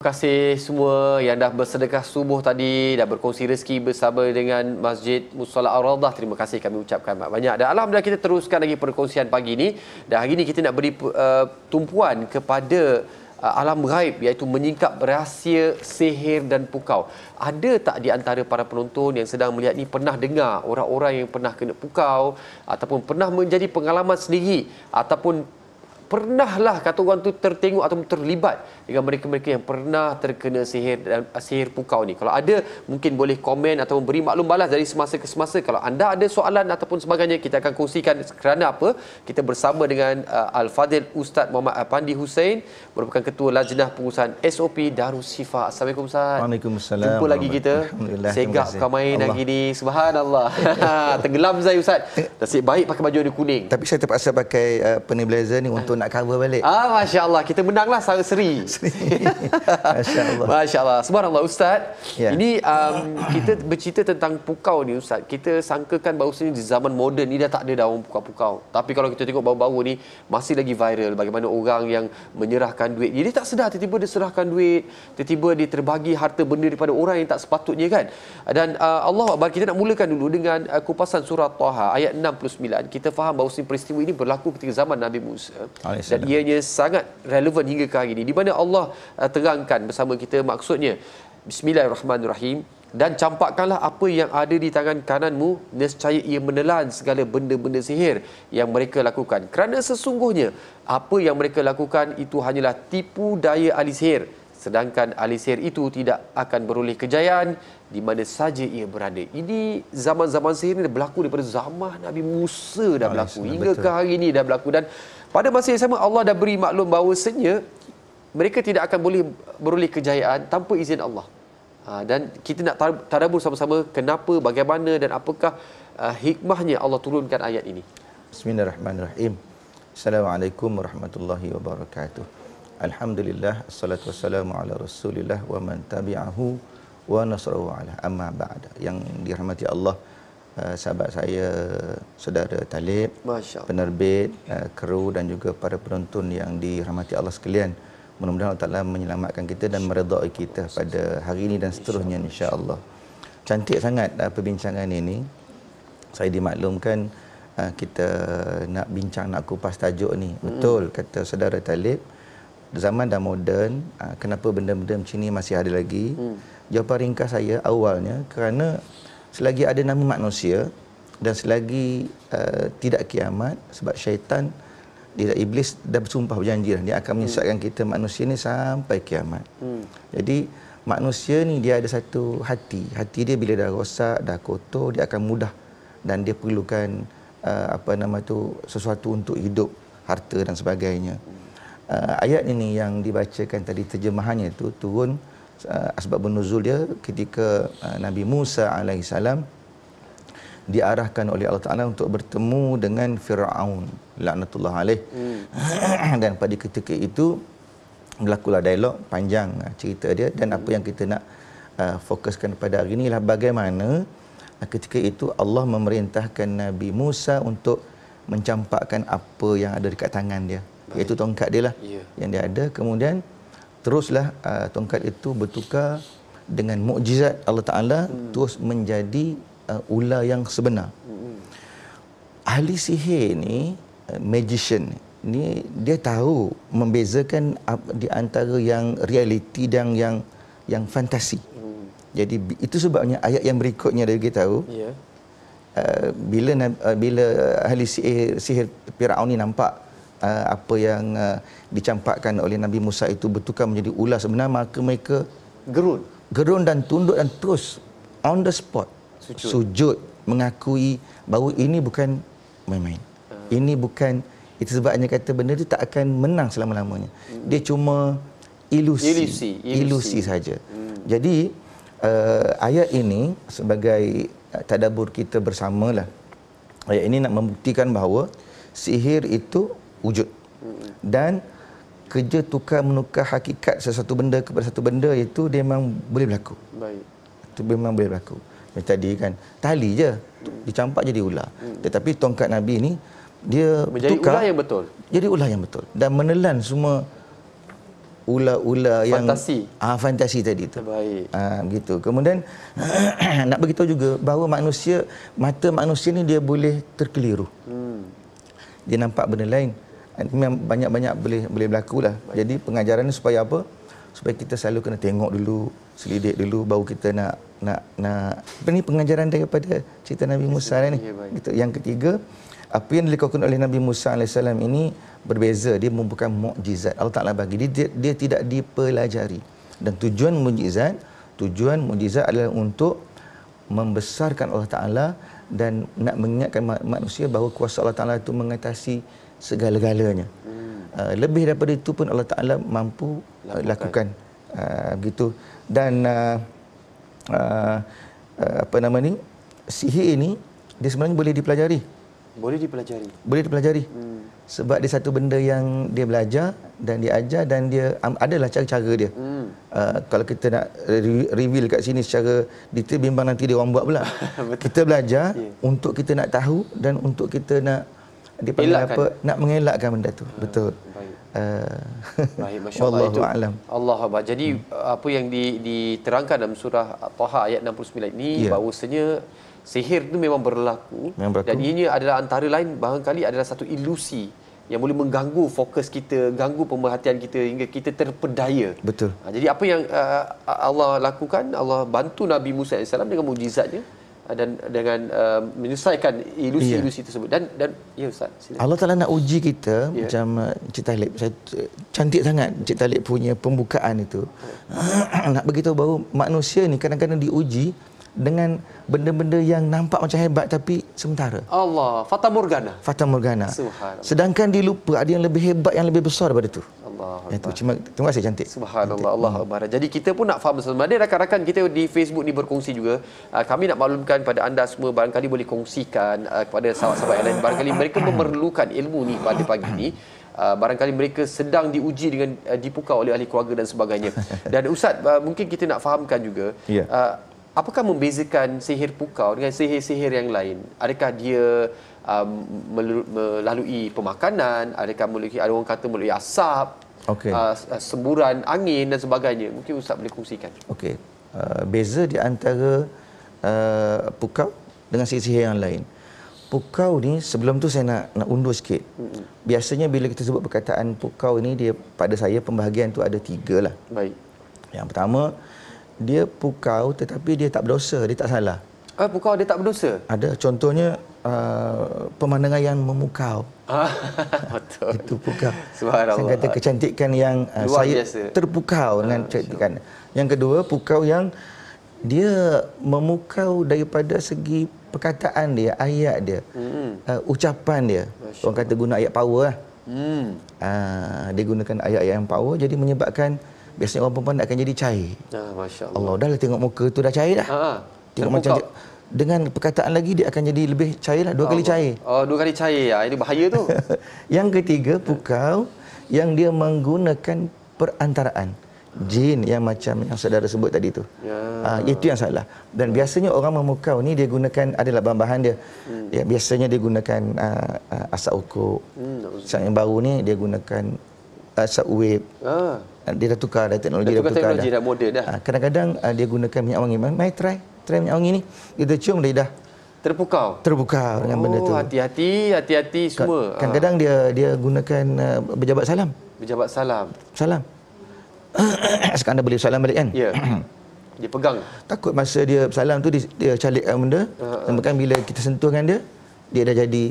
Terima kasih semua yang dah bersedekah subuh tadi dan berkongsi rezeki bersama dengan Masjid Musola Ar-Radah. Terima kasih kami ucapkan banyak Dan alhamdulillah kita teruskan lagi perkongsian pagi ini. Dan hari ini kita nak beri uh, tumpuan kepada uh, alam gaib iaitu menyingkap rahsia sihir dan pukau. Ada tak di antara para penonton yang sedang melihat ini pernah dengar orang-orang yang pernah kena pukau ataupun pernah menjadi pengalaman sendiri ataupun pernahlah kata orang tu tertengok atau terlibat dengan mereka-mereka yang pernah terkena sihir dan eh, sihir pukau ni. Kalau ada mungkin boleh komen atau memberi maklum balas dari semasa ke semasa. Kalau anda ada soalan ataupun sebagainya kita akan kongsikan kerana apa? Kita bersama dengan uh, Al-Fadil Ustaz Muhammad Pandi Hussein merupakan ketua Lajnah Pengurusan SOP Darus Sifa. Assalamualaikum Ustaz. Waalaikumsalam. Jumpa lagi kita. Segak kau main hari ni. Subhanallah. Tenggelam saya Ustaz. Nasib baik pakai baju ni kuning. Tapi saya terpaksa pakai uh, eh, penny blazer ni untuk nak cover balik. Ah, Masya Allah. Kita menanglah secara seri. Masya Allah. Masya Allah. Subhanallah Ustaz. Yeah. Ini um, kita bercerita tentang pukau ni Ustaz. Kita sangkakan bahawa sini di zaman moden ni dah tak ada daun pukau-pukau. Tapi kalau kita tengok baru-baru ni masih lagi viral. Bagaimana orang yang menyerahkan duit. Dia tak sedar. Tiba-tiba dia serahkan duit. Tiba-tiba dia terbagi harta benda daripada orang yang tak sepatutnya kan. Dan uh, Allah Akbar. Kita nak mulakan dulu dengan uh, kupasan surah Taha ayat 69. Kita faham bahawa peristiwa ini berlaku ketika zaman Nabi Musa dan ianya sangat relevan hingga ke hari ini di mana Allah uh, terangkan bersama kita maksudnya bismillahirrahmanirrahim dan campakkanlah apa yang ada di tangan kananmu nescaya ia menelan segala benda-benda sihir yang mereka lakukan kerana sesungguhnya apa yang mereka lakukan itu hanyalah tipu daya ahli sihir sedangkan ahli sihir itu tidak akan beroleh kejayaan di mana saja ia berada ini zaman-zaman sihir ini berlaku daripada zaman Nabi Musa dah berlaku hingga ke hari ini dah berlaku dan pada masa yang sama Allah dah beri maklum bahawasanya mereka tidak akan boleh beroleh kejayaan tanpa izin Allah. Ha, dan kita nak tadabbur sama-sama kenapa, bagaimana dan apakah uh, hikmahnya Allah turunkan ayat ini. Bismillahirrahmanirrahim. Assalamualaikum warahmatullahi wabarakatuh. Alhamdulillah, assalatu wassalamu ala rasulillah wa man tabi'ahu wa nasrahu ala amma ba'da. Yang dirahmati Allah, Eh, sahabat saya saudara Talib penerbit uh, kru dan juga para penonton yang dirahmati Allah sekalian mudah-mudahan Allah Ta'ala menyelamatkan kita dan meredai kita pada hari ini dan seterusnya insya-Allah. Cantik sangat uh, perbincangan ini. Saya dimaklumkan uh, kita nak bincang nak kupas tajuk ni. Hmm. Betul kata saudara Talib zaman dah moden kenapa benda-benda macam ni masih ada lagi? Hmm. Jawapan ringkas saya awalnya kerana selagi ada nama manusia dan selagi uh, tidak kiamat sebab syaitan dia iblis dah bersumpah berjanji lah, dia akan menyesatkan hmm. kita manusia ni sampai kiamat. Hmm. Jadi manusia ni dia ada satu hati. Hati dia bila dah rosak, dah kotor, dia akan mudah dan dia perlukan uh, apa nama tu sesuatu untuk hidup, harta dan sebagainya. Uh, ayat ini yang dibacakan tadi terjemahannya tu turun Uh, asbab nuzul dia ketika uh, Nabi Musa alaihi diarahkan oleh Allah Taala untuk bertemu dengan Firaun laknatullah alaih hmm. dan pada ketika itu berlakulah dialog panjang uh, cerita dia dan hmm. apa yang kita nak uh, fokuskan pada hari ini ialah bagaimana uh, ketika itu Allah memerintahkan Nabi Musa untuk mencampakkan apa yang ada dekat tangan dia Baik. iaitu tongkat dia lah yeah. yang dia ada kemudian teruslah uh, tongkat itu bertukar dengan mukjizat Allah Taala hmm. terus menjadi uh, ular yang sebenar. Hmm. Ahli sihir ni uh, magician ni dia tahu membezakan uh, di antara yang realiti dan yang yang fantasi. Hmm. Jadi itu sebabnya ayat yang berikutnya dia bagi tahu. Yeah. Uh, bila uh, bila ahli sihir, sihir Firaun ni nampak Uh, apa yang uh, dicampakkan oleh Nabi Musa itu bertukar menjadi ular sebenar maka mereka gerun gerun dan tunduk dan terus on the spot sujud, sujud mengakui bahawa ini bukan main-main ah. ini bukan itu sebabnya kata benda itu tak akan menang selama-lamanya hmm. dia cuma ilusi ilusi, ilusi. ilusi saja hmm. jadi uh, ayat ini sebagai uh, tadabbur kita bersamalah ayat ini nak membuktikan bahawa sihir itu wujud. Dan kerja tukar menukar hakikat sesuatu benda kepada satu benda itu dia memang boleh berlaku. Baik. Itu memang boleh berlaku. Macam tadi kan, tali je dicampak jadi ular. Hmm. Tetapi tongkat Nabi ni dia menjadi tukar, ular yang betul. Jadi ular yang betul dan menelan semua ular-ular yang fantasi. Ah fantasi tadi tu. Baik. Ah begitu. Kemudian nak beritahu juga bahawa manusia mata manusia ni dia boleh terkeliru. Hmm. Dia nampak benda lain. Kan, memang banyak-banyak boleh boleh berlaku lah. Jadi pengajaran ni supaya apa? Supaya kita selalu kena tengok dulu, selidik dulu baru kita nak nak nak apa ni pengajaran daripada cerita Nabi Musa ni. Ya, gitu. Yang ketiga, apa yang dilakukan oleh Nabi Musa AS ini berbeza. Dia membukan mukjizat. Allah Ta'ala bagi. Dia, dia, dia tidak dipelajari. Dan tujuan mukjizat, tujuan mukjizat adalah untuk membesarkan Allah Ta'ala dan nak mengingatkan manusia bahawa kuasa Allah Ta'ala itu mengatasi segala-galanya. Hmm. Uh, lebih daripada itu pun Allah Ta'ala mampu ah, lakukan. lakukan. Uh, begitu. Dan uh, uh, uh, apa nama ni? Sihir ini dia sebenarnya boleh dipelajari. Boleh dipelajari. Boleh dipelajari. Hmm. Sebab dia satu benda yang dia belajar dan dia ajar dan dia um, adalah cara-cara dia. Hmm. Uh, kalau kita nak reveal kat sini secara detail bimbang nanti dia orang buat pula. kita belajar yeah. untuk kita nak tahu dan untuk kita nak dia panggil elakkan. apa nak mengelakkan benda tu hmm. betul Baik, eh. Masya Allah itu. Alam. Allah Abah. Jadi hmm. apa yang diterangkan dalam surah Taha ayat 69 ini yeah. bahawasanya sihir itu memang berlaku. memang berlaku. Dan ini adalah antara lain barangkali adalah satu ilusi yang boleh mengganggu fokus kita, ganggu pemerhatian kita hingga kita terpedaya. Betul. Ha, jadi apa yang uh, Allah lakukan, Allah bantu Nabi Musa AS dengan mujizatnya Eh, dan dengan uh, menyelesaikan ilusi-ilusi yeah. tersebut dan dan ya yeah, ustaz sila. Allah Taala nak uji kita yeah. macam Encik eh, Talib saya cantik sangat Encik Talib punya pembukaan itu yeah. nak begitu bahawa manusia ni kadang-kadang diuji dengan benda-benda yang nampak macam hebat tapi sementara. Allah, fata morgana. Fata morgana. Sedangkan dilupa ada yang lebih hebat yang lebih besar daripada itu. Itu cuma terima kasih cantik. Subhanallah Allah hmm. Akbar. Jadi kita pun nak faham sama ada rakan-rakan kita di Facebook ni berkongsi juga. Ah, kami nak maklumkan pada anda semua barangkali boleh kongsikan ah, kepada sahabat-sahabat yang lain barangkali mereka memerlukan ilmu ni pada pagi ni. Uh, barangkali mereka sedang diuji dengan uh, dipukau oleh ahli keluarga dan sebagainya. Dan ustaz uh, mungkin kita nak fahamkan juga yeah. Ya. uh, apakah membezakan sihir pukau dengan sihir-sihir yang lain? Adakah dia um, melalui pemakanan, adakah melalui ada orang kata melalui asap, okay. uh, ah, ah, semburan angin dan sebagainya mungkin ustaz boleh kongsikan okey uh, beza di antara uh, pukau dengan sihir-sihir yang lain pukau ni sebelum tu saya nak nak undur sikit hmm. biasanya bila kita sebut perkataan pukau ni dia pada saya pembahagian tu ada tiga lah baik yang pertama dia pukau tetapi dia tak berdosa dia tak salah Uh, eh, pukau dia tak berdosa? Ada. Contohnya, uh, pemandangan yang memukau. Ah, betul. Itu pukau. Subhanallah. Saya kata kecantikan yang uh, saya biasa. terpukau ah, dengan kecantikan. Sure. Yang kedua, pukau yang dia memukau daripada segi perkataan dia, ayat dia, mm. uh, ucapan dia. Masya Orang kata guna ayat power lah. Hmm. Uh, dia gunakan ayat-ayat yang power jadi menyebabkan biasanya orang perempuan akan jadi cair. Ah, Masya Allah. Allah dah lah tengok muka tu dah cair dah. Ha, ha. Tengok macam dengan perkataan lagi dia akan jadi lebih cair lah dua oh, kali cair. Oh dua kali cair ya ah, ini bahaya tu. yang ketiga pukau yang dia menggunakan perantaraan jin yang macam yang saudara sebut tadi tu. Ya. Ha, itu yang salah. Dan ya. biasanya orang memukau ni dia gunakan adalah bahan-bahan dia. Hmm. Ya biasanya dia gunakan uh, asap ukuk. Hmm. Yang baru ni dia gunakan asap web. Ah. Dia dah tukar dah teknologi dah, dah tukar, tukar teknologi dah. dah. dah, dah. Ha, kadang dia gunakan minyak wangi. Mai try. Hmm trem yang angin ni kita cium dia dah terpukau terpukau dengan oh, benda tu hati-hati hati-hati semua kan kadang ah. dia dia gunakan uh, berjabat salam berjabat salam salam sekarang dah boleh salam balik kan ya dia pegang takut masa dia salam tu dia calik benda ah. sampai bila kita sentuh dengan dia dia dah jadi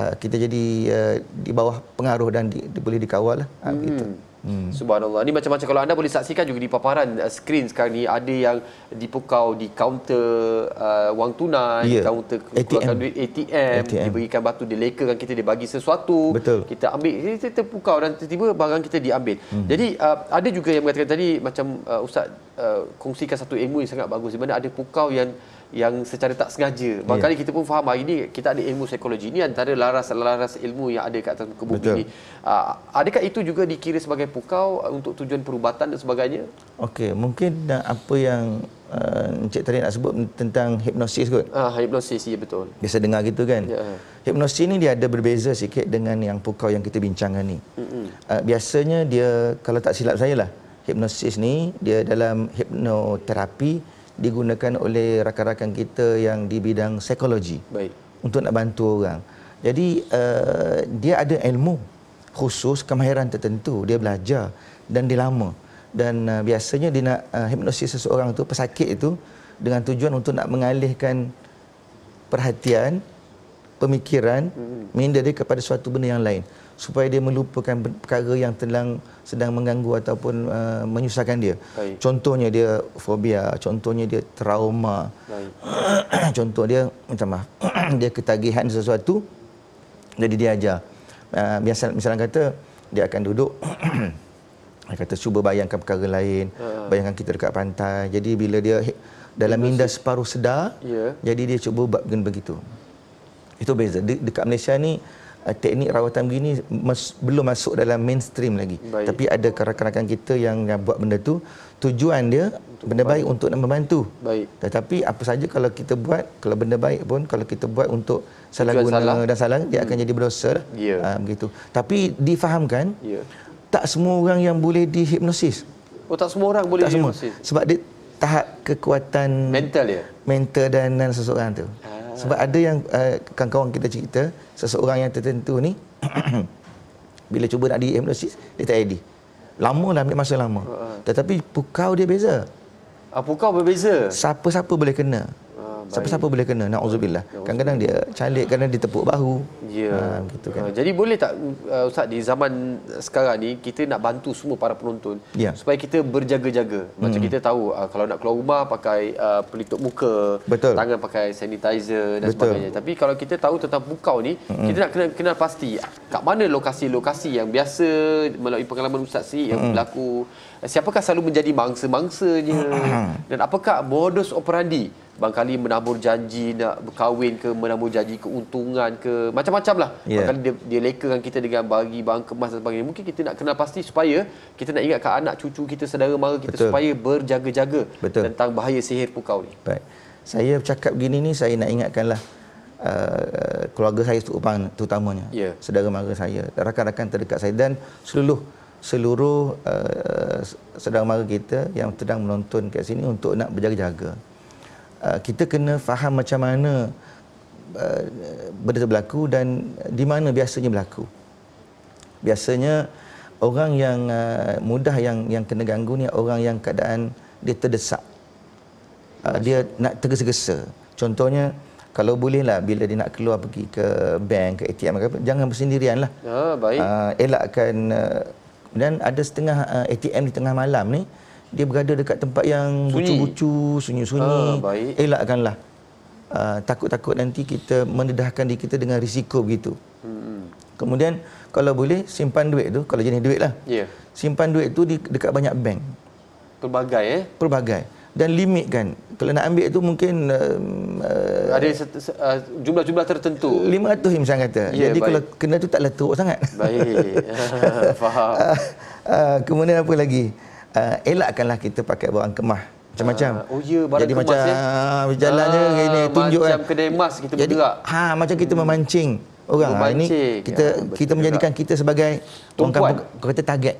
uh, kita jadi uh, di bawah pengaruh dan di, di, boleh dikawal lah uh, hmm. gitu. Hmm. Subhanallah. Ini macam-macam kalau anda boleh saksikan juga di paparan uh, skrin sekarang ni ada yang dipukau di kaunter uh, wang tunai, yeah. kaunter keluarkan duit ATM, ATM, diberikan batu, dilekerkan kita, dia bagi sesuatu, Betul. kita ambil, kita terpukau dan tiba-tiba barang kita diambil. Hmm. Jadi uh, ada juga yang mengatakan tadi macam uh, ustaz uh, kongsikan satu ilmu yang sangat bagus di mana ada pukau yang yang secara tak sengaja. Bahkan ya. yeah. kita pun faham hari ini kita ada ilmu psikologi. Ini antara laras-laras ilmu yang ada kat atas muka bumi ini. Adakah itu juga dikira sebagai pukau ah, untuk tujuan perubatan dan sebagainya? Okey, mungkin apa yang uh, Encik tadi nak sebut tentang hipnosis kot. Ah, hipnosis, ya betul. Biasa dengar gitu kan? Ya. Hipnosis ini dia ada berbeza sikit dengan yang pukau yang kita bincangkan ni. Mm-hmm. Uh, biasanya dia, kalau tak silap saya lah, hipnosis ni dia dalam hipnoterapi, digunakan oleh rakan-rakan kita yang di bidang psikologi Baik. untuk nak bantu orang. Jadi uh, dia ada ilmu khusus kemahiran tertentu dia belajar dan dia lama dan uh, biasanya dia nak uh, hipnosis seseorang tu pesakit itu dengan tujuan untuk nak mengalihkan perhatian pemikiran hmm. minda dia kepada suatu benda yang lain supaya dia melupakan perkara yang telang, sedang mengganggu ataupun uh, menyusahkan dia. Baik. Contohnya dia fobia, contohnya dia trauma. Contoh dia macam maaf, dia ketagihan sesuatu jadi dia ajar. Uh, biasa misalnya kata dia akan duduk dia kata cuba bayangkan perkara lain, uh. bayangkan kita dekat pantai. Jadi bila dia dalam minda separuh sedar, yeah. jadi dia cuba buat begitu. Itu beza. De- dekat Malaysia ni uh, teknik rawatan begini mes, belum masuk dalam mainstream lagi. Baik. Tapi ada rakan-rakan kita yang, yang buat benda tu tujuan dia untuk benda baik untuk nak membantu. Baik. Tetapi apa saja kalau kita buat kalau benda baik pun kalau kita buat untuk salah guna salah. dan salah hmm. dia akan hmm. jadi berdosa ya. lah. Yeah. Uh, begitu. Tapi difahamkan yeah. tak semua orang yang boleh dihipnosis. Oh tak semua orang boleh dihipnosis. Sebab dia tahap kekuatan mental dia. Mental dan, dan seseorang tu. Ah. Sebab ada yang uh, kawan-kawan kita cerita, seseorang yang tertentu ni bila cuba nak dihipnosis, dia tak ready. Lama dah ambil masa lama. Ha. Tetapi pukau dia beza. Ah, pukau berbeza. Siapa-siapa boleh kena. Siapa-siapa boleh kena Na'udzubillah Kadang-kadang dia calik Kadang-kadang dia tepuk bahu Ya ha, gitu kan. Ha, jadi boleh tak uh, Ustaz Di zaman sekarang ni Kita nak bantu semua para penonton ya. Supaya kita berjaga-jaga Macam hmm kita tahu uh, Kalau nak keluar rumah Pakai uh, pelitup muka Betul Tangan pakai sanitizer Dan Betul. sebagainya Tapi kalau kita tahu Tentang bukau ni hmm Kita nak kenal, kenal pasti Kat mana lokasi-lokasi Yang biasa Melalui pengalaman Ustaz sendiri Yang hmm berlaku siapakah selalu menjadi mangsa-mangsanya hmm. dan apakah modus operandi bang kali menabur janji nak berkahwin ke menabur janji keuntungan ke macam-macam lah yeah. kali dia, dia lekakan kita dengan bagi bang kemas dan sebagainya mungkin kita nak kenal pasti supaya kita nak ingatkan anak cucu kita saudara mara kita Betul. supaya berjaga-jaga tentang bahaya sihir pukau ni baik saya cakap begini ni saya nak ingatkanlah Uh, eh, keluarga saya terutamanya yeah. saudara mara saya rakan-rakan terdekat saya dan seluruh seluruh uh, eh, saudara mara kita yang sedang menonton kat sini untuk nak berjaga-jaga. Uh, kita kena faham macam mana uh, berlaku dan di mana biasanya berlaku. Biasanya orang yang uh, mudah yang yang kena ganggu ni orang yang keadaan dia terdesak. Uh, dia nak tergesa-gesa. Contohnya kalau bolehlah bila dia nak keluar pergi ke bank, ke ATM ke apa, jangan bersendirianlah. Ya, ah, baik. Uh, elakkan uh, dan ada setengah uh, ATM di tengah malam ni dia berada dekat tempat yang bucu-bucu, sunyi-sunyi. Ah, uh, Elakkanlah. takut-takut uh, nanti kita mendedahkan diri kita dengan risiko begitu. Hmm. Kemudian kalau boleh simpan duit tu, kalau jenis duit lah. Yeah. Simpan duit tu di dekat banyak bank. Pelbagai eh? Pelbagai dan limitkan kalau nak ambil itu mungkin um, uh, ada uh, jumlah-jumlah tertentu 500 imsan kata yeah, jadi baik. kalau kena tu taklah teruk sangat baik faham uh, uh, kemudian apa lagi uh, elakkanlah kita pakai barang kemah macam-macam uh, oh ya barang jadi kemas jadi macam ya? jalan uh, gini tunjuk macam kan. kedai emas kita jadi, bergerak ha macam kita hmm. memancing orang oh, ini kita ya, kita menjadikan kita sebagai Tumpuan. orang kampung kata target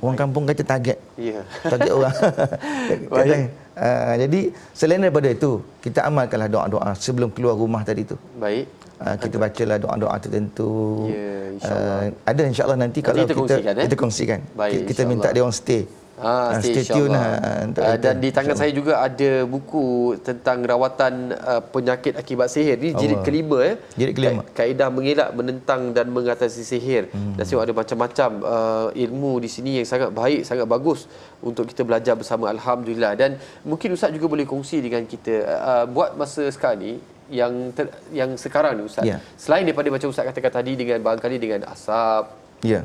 Orang kampung kata target. Ya. Target orang. kata, uh, jadi selain daripada itu, kita amalkanlah doa-doa sebelum keluar rumah tadi tu. Baik. Uh, kita bacalah doa-doa tertentu. Ya, insya-Allah. Uh, ada insya-Allah nanti, kalau kita kongsikan, kita, eh? kita kongsikan. Baik, kita kita minta dia orang stay. Ha, stay, stay tune lah. Ha, ha, dan di tangan saya juga ada buku tentang rawatan uh, penyakit akibat sihir. Ini jilid Allah. kelima. Eh. Jilid kelima. Ka- kaedah mengelak, menentang dan mengatasi sihir. Hmm. Dan saya ada macam-macam uh, ilmu di sini yang sangat baik, sangat bagus untuk kita belajar bersama. Alhamdulillah. Dan mungkin Ustaz juga boleh kongsi dengan kita. Uh, buat masa sekarang ni, yang ter- yang sekarang ni Ustaz. Yeah. Selain daripada macam Ustaz katakan tadi dengan barangkali dengan asap. Ya. Yeah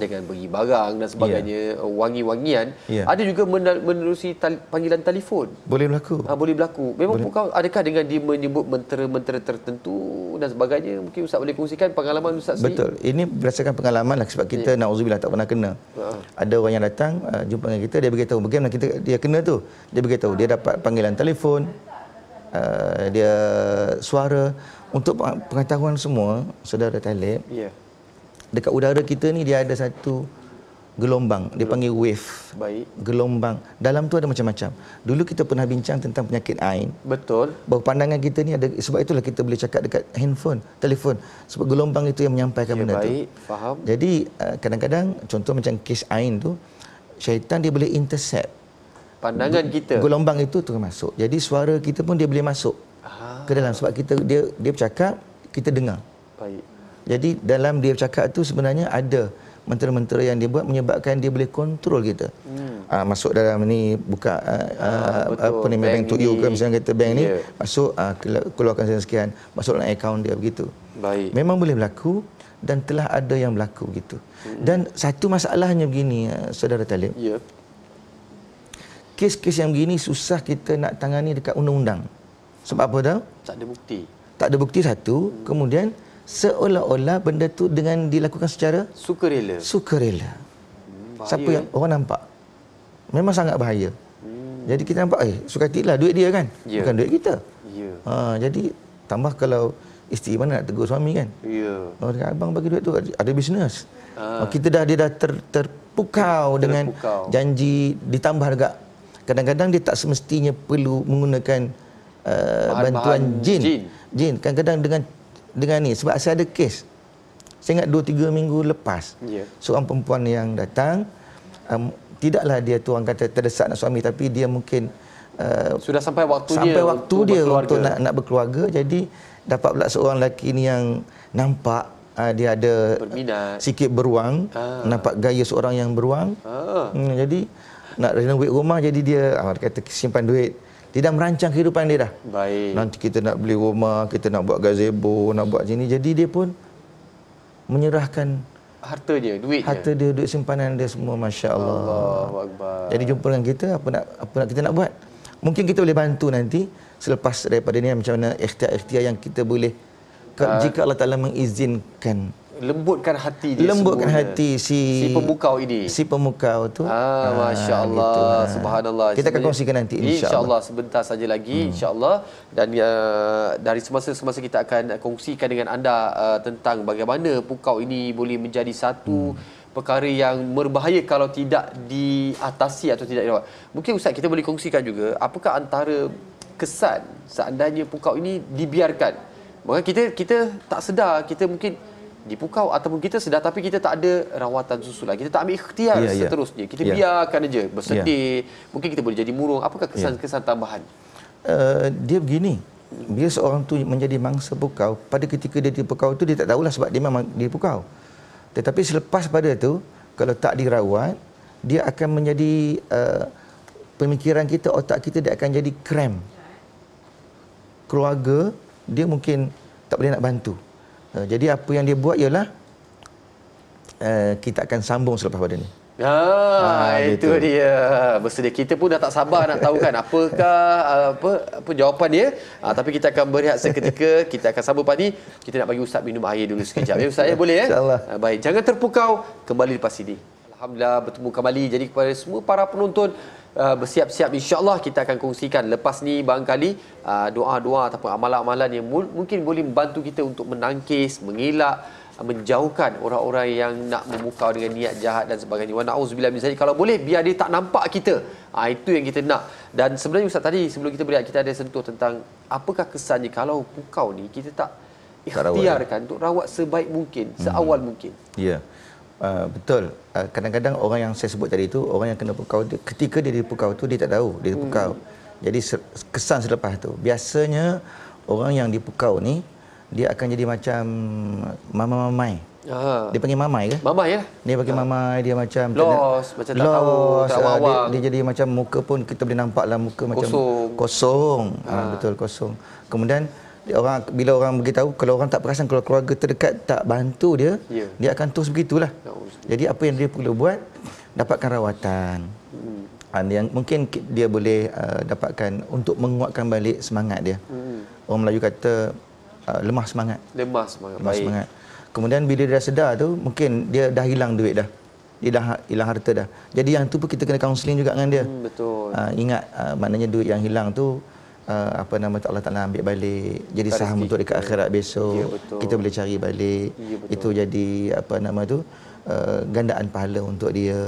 dengan beri barang dan sebagainya yeah. Uh, wangi-wangian yeah. ada juga menerusi tali, panggilan telefon boleh berlaku ha, boleh berlaku memang boleh. Bukan, adakah dengan dia menyebut mentera-mentera tertentu dan sebagainya mungkin ustaz boleh kongsikan pengalaman ustaz sendiri betul ini berdasarkan pengalaman lah sebab kita yeah. nauzubillah tak pernah kena uh ada orang yang datang uh, jumpa dengan kita dia beritahu bagaimana kita dia kena tu dia beritahu dia dapat panggilan telefon uh, dia suara untuk pengetahuan semua saudara talib yeah dekat udara kita ni dia ada satu gelombang dia panggil wave baik gelombang dalam tu ada macam-macam dulu kita pernah bincang tentang penyakit ain betul bahawa pandangan kita ni ada sebab itulah kita boleh cakap dekat handphone telefon sebab gelombang itu yang menyampaikan ya, benda baik. tu faham jadi eh, kadang-kadang contoh macam kes ain tu syaitan dia boleh intercept pandangan kita gelombang itu tu masuk jadi suara kita pun dia boleh masuk Aha. ke dalam sebab kita dia dia bercakap kita dengar baik jadi dalam dia Cakap tu sebenarnya ada menteri-menteri yang dia buat menyebabkan dia boleh kontrol kita. Hmm. Aa, ah, masuk dalam ni buka aa, ah, aa, ah, apa ni bank, bank to you ke misalnya kata bank yeah. ni ya. masuk aa, keluarkan sekian masuk dalam account dia begitu. Baik. Memang boleh berlaku dan telah ada yang berlaku begitu. Hmm. Dan satu masalahnya begini saudara Talib. Ya. Yeah. Kes-kes yang begini susah kita nak tangani dekat undang-undang. Sebab apa dah? Tak ada bukti. Tak ada bukti satu, hmm. kemudian seolah-olah benda tu dengan dilakukan secara sukarela. Sukarela. Hmm, Siapa yang orang nampak? Memang sangat bahaya. Hmm. Jadi kita nampak eh sukatilah duit dia kan. Yeah. Bukan duit kita. Yeah. Ha jadi tambah kalau isteri mana nak tegur suami kan? Ya. Yeah. Oh, abang bagi duit tu ada bisnes. Uh. Kita dah dia dah ter, terpukau, terpukau dengan janji ditambah harga. kadang-kadang dia tak semestinya perlu menggunakan uh, bantuan jin. jin. Jin kadang-kadang dengan dengan ni sebab saya ada kes saya ingat 2 3 minggu lepas yeah. seorang perempuan yang datang um, tidaklah dia tu orang kata terdesak nak suami tapi dia mungkin uh, sudah sampai waktu sampai dia sampai waktu dia berkeluarga. untuk nak nak berkeluarga jadi dapat pula seorang lelaki ni yang nampak uh, dia ada Berminat. sikit beruang ah. nampak gaya seorang yang beruang ah. hmm, jadi nak renovate rumah jadi dia ah, kata simpan duit tidak merancang kehidupan dia dah. Baik. Nanti kita nak beli rumah, kita nak buat gazebo, nak buat sini. Jadi dia pun menyerahkan harta dia, duit harta dia. Harta dia, duit simpanan dia semua masya-Allah. Allahuakbar. Jadi jumpa dengan kita apa nak apa nak kita nak buat? Mungkin kita boleh bantu nanti selepas daripada ni macam mana ikhtiar-ikhtiar yang kita boleh ah. jika Allah Taala mengizinkan lembutkan hati dia lembutkan hati si si pemukau ini si pemukau tu ah, ah masya-Allah ha, subhanallah kita akan kongsikan nanti insya-Allah sebentar saja lagi hmm. insya-Allah dan uh, dari semasa semasa kita akan kongsikan dengan anda uh, tentang bagaimana pukau ini boleh menjadi satu hmm perkara yang berbahaya kalau tidak diatasi atau tidak dirawat. Mungkin ustaz kita boleh kongsikan juga apakah antara kesan seandainya pukau ini dibiarkan. Maka kita kita tak sedar kita mungkin dipukau ataupun kita sedar tapi kita tak ada rawatan lagi, Kita tak ambil ikhtiar yeah, ya. seterusnya. Kita yeah. biarkan aja ya. bersedih. Yeah. Mungkin kita boleh jadi murung. Apakah ya. kesan-kesan yeah. tambahan? Uh, dia begini. Bila seorang tu menjadi mangsa pukau, pada ketika dia dipukau tu dia tak tahulah sebab dia memang pukau. Tetapi selepas pada tu kalau tak dirawat, dia akan menjadi uh, pemikiran kita, otak kita dia akan jadi krem. Keluarga dia mungkin tak boleh nak bantu. Eh, jadi apa yang dia buat ialah uh, kita akan sambung selepas pada ni. Ha, ha itu gitu. dia. Bersedia kita pun dah tak sabar nak tahu kan apakah eh, apa apa jawapan dia. Ha, tapi kita akan berehat seketika, kita akan sambung pagi. Kita nak bagi ustaz minum air dulu sekejap. Ya ustaz ya boleh ya? Ha, baik, jangan terpukau kembali lepas ini. Alhamdulillah bertemu kembali jadi kepada semua para penonton Ah, bersiap-siap insyaallah kita akan kongsikan lepas ni barangkali ah, doa-doa ataupun amalan-amalan yang mungkin boleh membantu kita untuk menangkis, mengelak ah, menjauhkan orang-orang yang nak memukau dengan niat jahat dan sebagainya. Wa na'udzubillahi min zalik. Kalau boleh biar dia tak nampak kita. Ha, itu yang kita nak. Dan sebenarnya Ustaz tadi sebelum kita beri kita ada sentuh tentang apakah kesannya kalau pukau ni kita tak ikhtiarkan tak untuk rawat sebaik mungkin, seawal hmm. mungkin. Ya. Yeah. Eh, betul eh, kadang-kadang orang yang saya sebut tadi tu orang yang kena pukau ketika dia dipukau tu dia tak tahu dia dipukau hmm. jadi kesan selepas tu biasanya orang yang dipukau ni dia akan jadi macam mamai-mamai Dia panggil mamai ke? Mamai ya. Dia panggil mamai dia macam los, macam tak loss, tahu, tak ah, awang. Dia, dia jadi macam muka pun kita boleh nampaklah muka kosong. macam kosong. Ha. Ha, betul kosong. Kemudian orang bila orang bagi tahu kalau orang tak perasan kalau keluarga terdekat tak bantu dia yeah. dia akan terus begitulah. Ya Jadi apa yang dia perlu buat dapatkan rawatan. Hmm. yang ha, mungkin dia boleh uh, dapatkan untuk menguatkan balik semangat dia. Hmm. Orang Melayu kata uh, lemah semangat. Lemah semangat. Lemah semangat. Kemudian bila dia dah sedar tu mungkin dia dah hilang duit dah. Dia dah hilang harta dah. Jadi yang tu pun kita kena kaunseling juga dengan dia. Hmm, betul. Uh, ingat uh, maknanya duit yang hilang tu uh, apa nama Allah Taala ambil balik jadi Tariki. saham untuk dekat akhirat besok ya, kita boleh cari balik ya, itu jadi apa nama tu uh, gandaan pahala untuk dia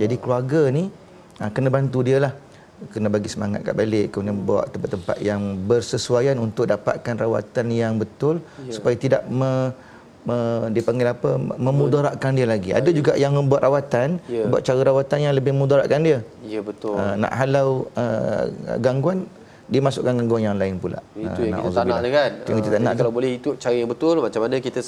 jadi keluarga ni uh, kena bantu dia lah kena bagi semangat kat balik kena bawa tempat-tempat yang bersesuaian untuk dapatkan rawatan yang betul ya. supaya tidak me, me, dipanggil apa memudaratkan dia lagi ada ya. juga yang membuat rawatan ya. buat cara rawatan yang lebih mudaratkan dia ya betul uh, nak halau uh, gangguan dia masukkan gangguan yang lain pula. Itu uh, yang kita tak nak dia kan. Yang kita tak nak. Kalau boleh itu cara yang betul macam mana kita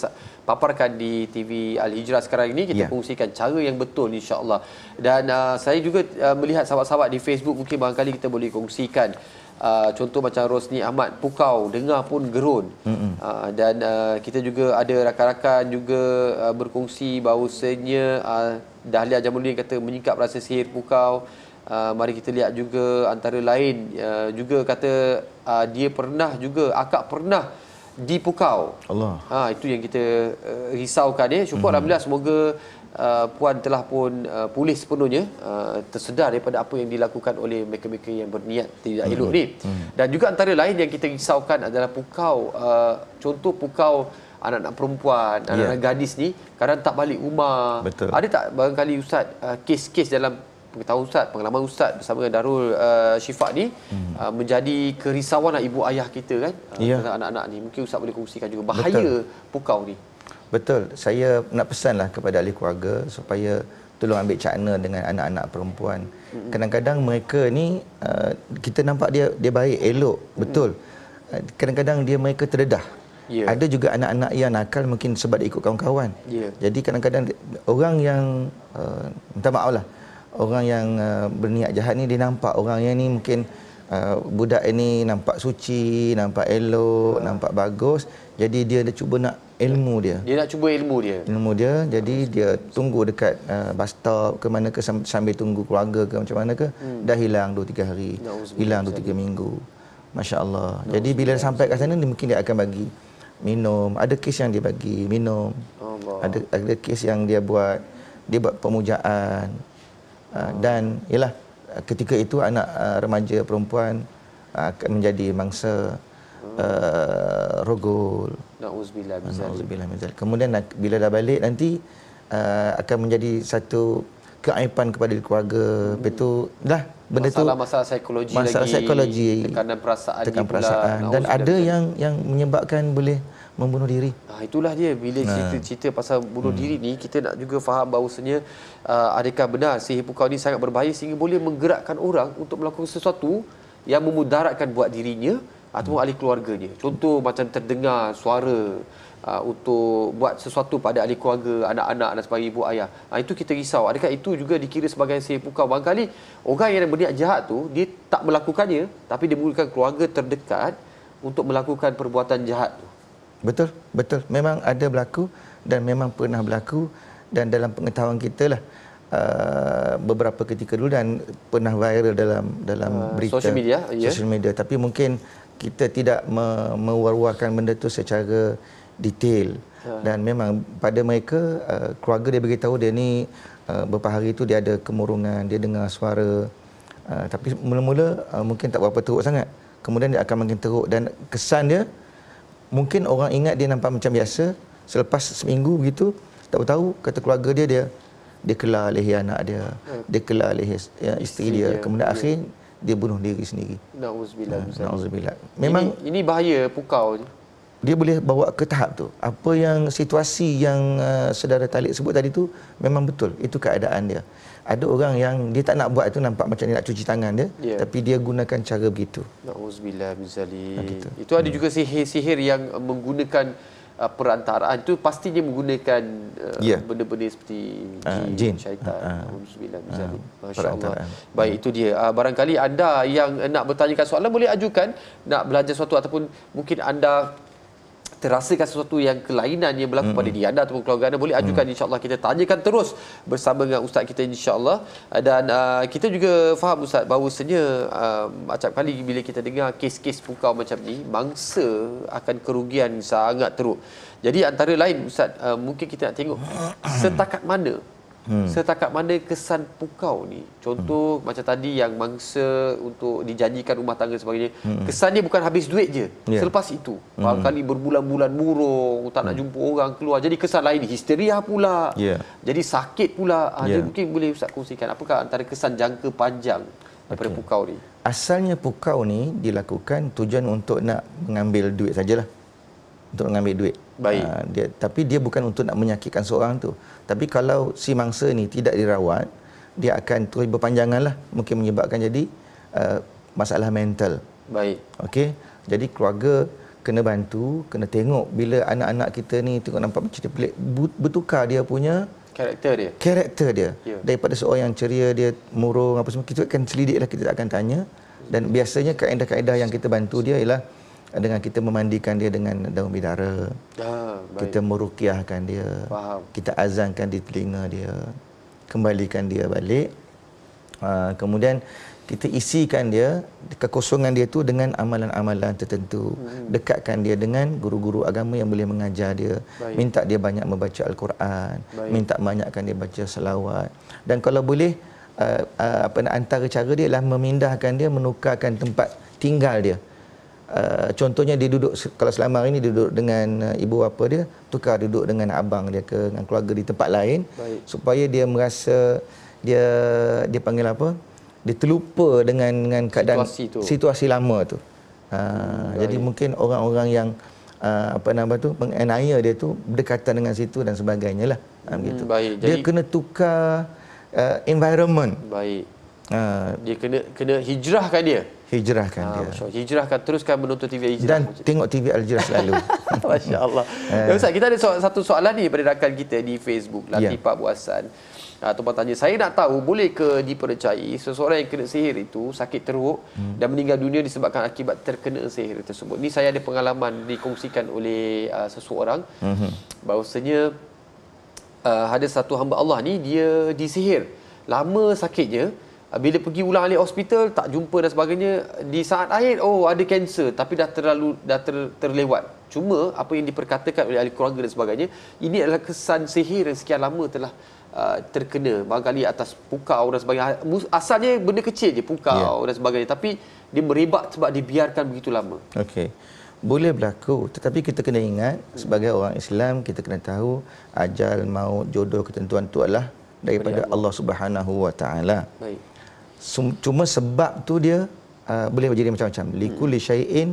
paparkan di TV Al Hijrah sekarang ini kita yeah. fungsikan cara yang betul insya-Allah. Dan uh, saya juga uh, melihat sahabat-sahabat di Facebook mungkin barangkali kita boleh kongsikan uh, contoh macam Rosni Ahmad pukau dengar pun gerun. Mm-hmm. Uh, dan uh, kita juga ada rakan-rakan juga uh, berkongsi bahawasanya uh, Dahlia Jamaluddin kata menyingkap rasa sihir pukau. Uh, mari kita lihat juga antara lain uh, juga kata uh, dia pernah juga akak pernah dipukau. Allah. Ha itu yang kita uh, risaukan ya. Syukur mm-hmm. alhamdulillah semoga uh, puan telah pun uh, pulih sepenuhnya uh, tersedar daripada apa yang dilakukan oleh mereka-mereka yang berniat tidak elok ni. Mm-hmm. Dan juga antara lain yang kita risaukan adalah pukau uh, contoh pukau anak-anak perempuan, yeah. anak-anak gadis ni kadang tak balik rumah. Betul. Ada tak barangkali ustaz uh, kes-kes dalam pengetahuan ustaz, pengalaman ustaz bersama dengan Darul uh, Syifa ni hmm. uh, menjadi kerisauanlah ibu ayah kita kan yeah. uh, ya. anak-anak ni. Mungkin ustaz boleh kongsikan juga bahaya Betul. pukau ni. Betul. Saya nak pesanlah kepada ahli keluarga supaya tolong ambil cakna dengan anak-anak perempuan. Hmm. Kadang-kadang mereka ni uh, kita nampak dia dia baik, elok. Betul. Hmm. Uh, kadang-kadang dia mereka terdedah. Yeah. Ada juga anak-anak yang nakal mungkin sebab dia ikut kawan-kawan. Yeah. Jadi kadang-kadang orang yang uh, minta maaf lah, orang yang uh, berniat jahat ni dia nampak orang yang ni mungkin uh, budak ini nampak suci, nampak elok, ha. nampak bagus. Jadi dia dah cuba nak ilmu dia. Dia nak cuba ilmu dia. Ilmu dia. Jadi ha. dia tunggu dekat uh, bus stop ke mana ke sambil tunggu keluarga ke macam mana ke hmm. dah hilang 2 3 hari. Hilang 2 3 minggu. Masya-Allah. Jadi bila sampai kat sana dia mungkin dia akan bagi minum. Ada kes yang dia bagi minum. Ada ada kes yang dia buat dia buat pemujaan Ah, dan ialah ah, ketika itu anak uh, remaja perempuan akan uh, menjadi mangsa uh, rogol nauzubillah min zalik kemudian bila dah balik nanti uh, akan menjadi satu keaipan kepada keluarga hmm. betul dah benda masalah, tu masalah psikologi masalah lagi masalah psikologi tekanan perasaan tekanan perasaan dan ada yang yang menyebabkan boleh membunuh diri. Ah itulah dia bila cerita-cerita pasal bunuh hmm. diri ni kita nak juga faham bahawasanya uh, adakah benar si hipokau ni sangat berbahaya sehingga boleh menggerakkan orang untuk melakukan sesuatu yang memudaratkan buat dirinya atau hmm. ahli keluarganya. Contoh macam terdengar suara uh, untuk buat sesuatu pada ahli keluarga, anak-anak dan sebagai ibu ayah. Uh, itu kita risau. Adakah itu juga dikira sebagai si hipokau? Barangkali orang yang berniat jahat tu dia tak melakukannya tapi dia menggunakan keluarga terdekat untuk melakukan perbuatan jahat tu. Betul, betul. Memang ada berlaku dan memang pernah berlaku dan dalam pengetahuan kita lah uh, beberapa ketika dulu dan pernah viral dalam dalam uh, berita social media, yeah. social media. Tapi mungkin kita tidak me- mewar benda itu secara detail ya. dan memang pada mereka uh, keluarga dia beritahu dia ni uh, beberapa hari itu dia ada kemurungan dia dengar suara uh, tapi mula-mula uh, mungkin tak berapa teruk sangat kemudian dia akan makin teruk dan kesan dia mungkin orang ingat dia nampak macam biasa selepas seminggu begitu tak tahu kata keluarga dia dia dia kelah leher anak dia hmm. dia kelah leher ya, isteri dia. dia kemudian yeah. Hmm. akhir dia bunuh diri sendiri nauzubillah uh, nauzubillah memang ini, ini bahaya pukau dia boleh bawa ke tahap tu apa yang situasi yang uh, saudara Talik sebut tadi tu memang betul itu keadaan dia ada orang yang dia tak nak buat itu nampak macam dia nak cuci tangan dia yeah. tapi dia gunakan cara begitu. Nauzubillah min zalik. Ah, itu ada hmm. juga sihir-sihir yang uh, menggunakan uh, perantaraan tu pastinya menggunakan uh, yeah. benda-benda seperti uh, jin, syaitan. Ah, Nauzubillah min zalik. Masya-Allah. Baik itu dia. Uh, barangkali anda yang nak bertanyakan soalan boleh ajukan nak belajar sesuatu ataupun mungkin anda terasakan sesuatu yang kelainan yang berlaku hmm. pada diri anda ataupun keluarga anda boleh ajukan hmm. insyaallah kita tanyakan terus bersama dengan ustaz kita insyaallah eh, dan uh, kita juga faham ustaz bahawasanya uh, acap kali bila kita dengar kes-kes pukau macam ni mangsa akan kerugian sangat teruk jadi antara lain ustaz uh, mungkin kita nak tengok setakat mana Hmm. Setakat mana kesan pukau ni? Contoh hmm. macam tadi yang mangsa untuk dijanjikan rumah tangga sebagainya. Hmm. Kesannya bukan habis duit je. Yeah. Selepas itu, hmm. kali berbulan-bulan murung, tak nak hmm. jumpa orang keluar. Jadi kesan lain histeria pula. Yeah. Jadi sakit pula. Ah, yeah. mungkin boleh Ustaz kongsikan apakah antara kesan jangka panjang daripada okay. pukau ni? Asalnya pukau ni dilakukan tujuan untuk nak mengambil duit sajalah. Untuk mengambil duit. Baik. Ha, dia, tapi dia bukan untuk nak menyakitkan seorang tu. Tapi kalau si mangsa ni tidak dirawat, dia akan terus berpanjangan lah. Mungkin menyebabkan jadi uh, masalah mental. Baik. Okey. Jadi keluarga kena bantu, kena tengok bila anak-anak kita ni tengok nampak macam dia pelik, bertukar dia punya karakter dia. Karakter dia. Yeah. Daripada seorang yang ceria, dia murung apa semua, kita akan selidik lah, kita akan tanya. Dan biasanya kaedah-kaedah yang kita bantu dia ialah dengan kita memandikan dia dengan daun bidara. Ha, kita merukiahkan dia. Faham. Kita azankan di telinga dia. Kembalikan dia balik. Ha, kemudian kita isikan dia kekosongan dia tu dengan amalan-amalan tertentu. Hmm. Dekatkan dia dengan guru-guru agama yang boleh mengajar dia. Baik. Minta dia banyak membaca al-Quran, minta banyakkan dia baca selawat. Dan kalau boleh uh, uh, apa antara cara dia ialah memindahkan dia menukarkan tempat tinggal dia. Eh, contohnya dia duduk kalau selama hari ini dia duduk dengan uh, ibu apa dia tukar duduk dengan abang dia ke dengan keluarga di tempat lain Baik. supaya dia merasa dia dia panggil apa dia terlupa dengan dengan keadaan situasi, tu. situasi lama tu uh, jadi mungkin orang-orang yang uh, apa nama tu menganiaya dia tu berdekatan dengan situ dan sebagainya lah ha, hmm, gitu. Jadi, dia kena tukar uh, environment baik Ah. dia kena kena hijrahkan dia hijrahkan ha, dia hijrahkan teruskan menonton TV hijrah dan macam tengok TV Al-Hijrah selalu masya-Allah eh. ya ustaz kita ada satu soalan ni pada rakan kita di Facebook Latif ya. Pak Buasan ah, atau ha, tanya saya nak tahu boleh ke dipercayai seseorang yang kena sihir itu sakit teruk hmm. dan meninggal dunia disebabkan akibat terkena sihir tersebut ni saya ada pengalaman dikongsikan oleh uh, seseorang hmm. bahawasanya uh, ada satu hamba Allah ni dia disihir lama sakitnya Ah, bila pergi ulang alik hospital tak jumpa dan sebagainya di saat akhir oh ada kanser tapi dah terlalu dah ter, terlewat cuma apa yang diperkatakan oleh ahli keluarga dan sebagainya ini adalah kesan sihir yang sekian lama telah uh, terkena barangkali atas pukau dan sebagainya ah, asalnya benda kecil je pukau yeah. dan sebagainya tapi dia merebak sebab dibiarkan begitu lama okey boleh berlaku tetapi kita kena ingat hmm. sebagai orang Islam kita kena tahu ajal maut jodoh ketentuan tu adalah daripada Allah Subhanahu wa taala cuma sebab tu dia uh, boleh jadi macam-macam liku li hmm. syai'in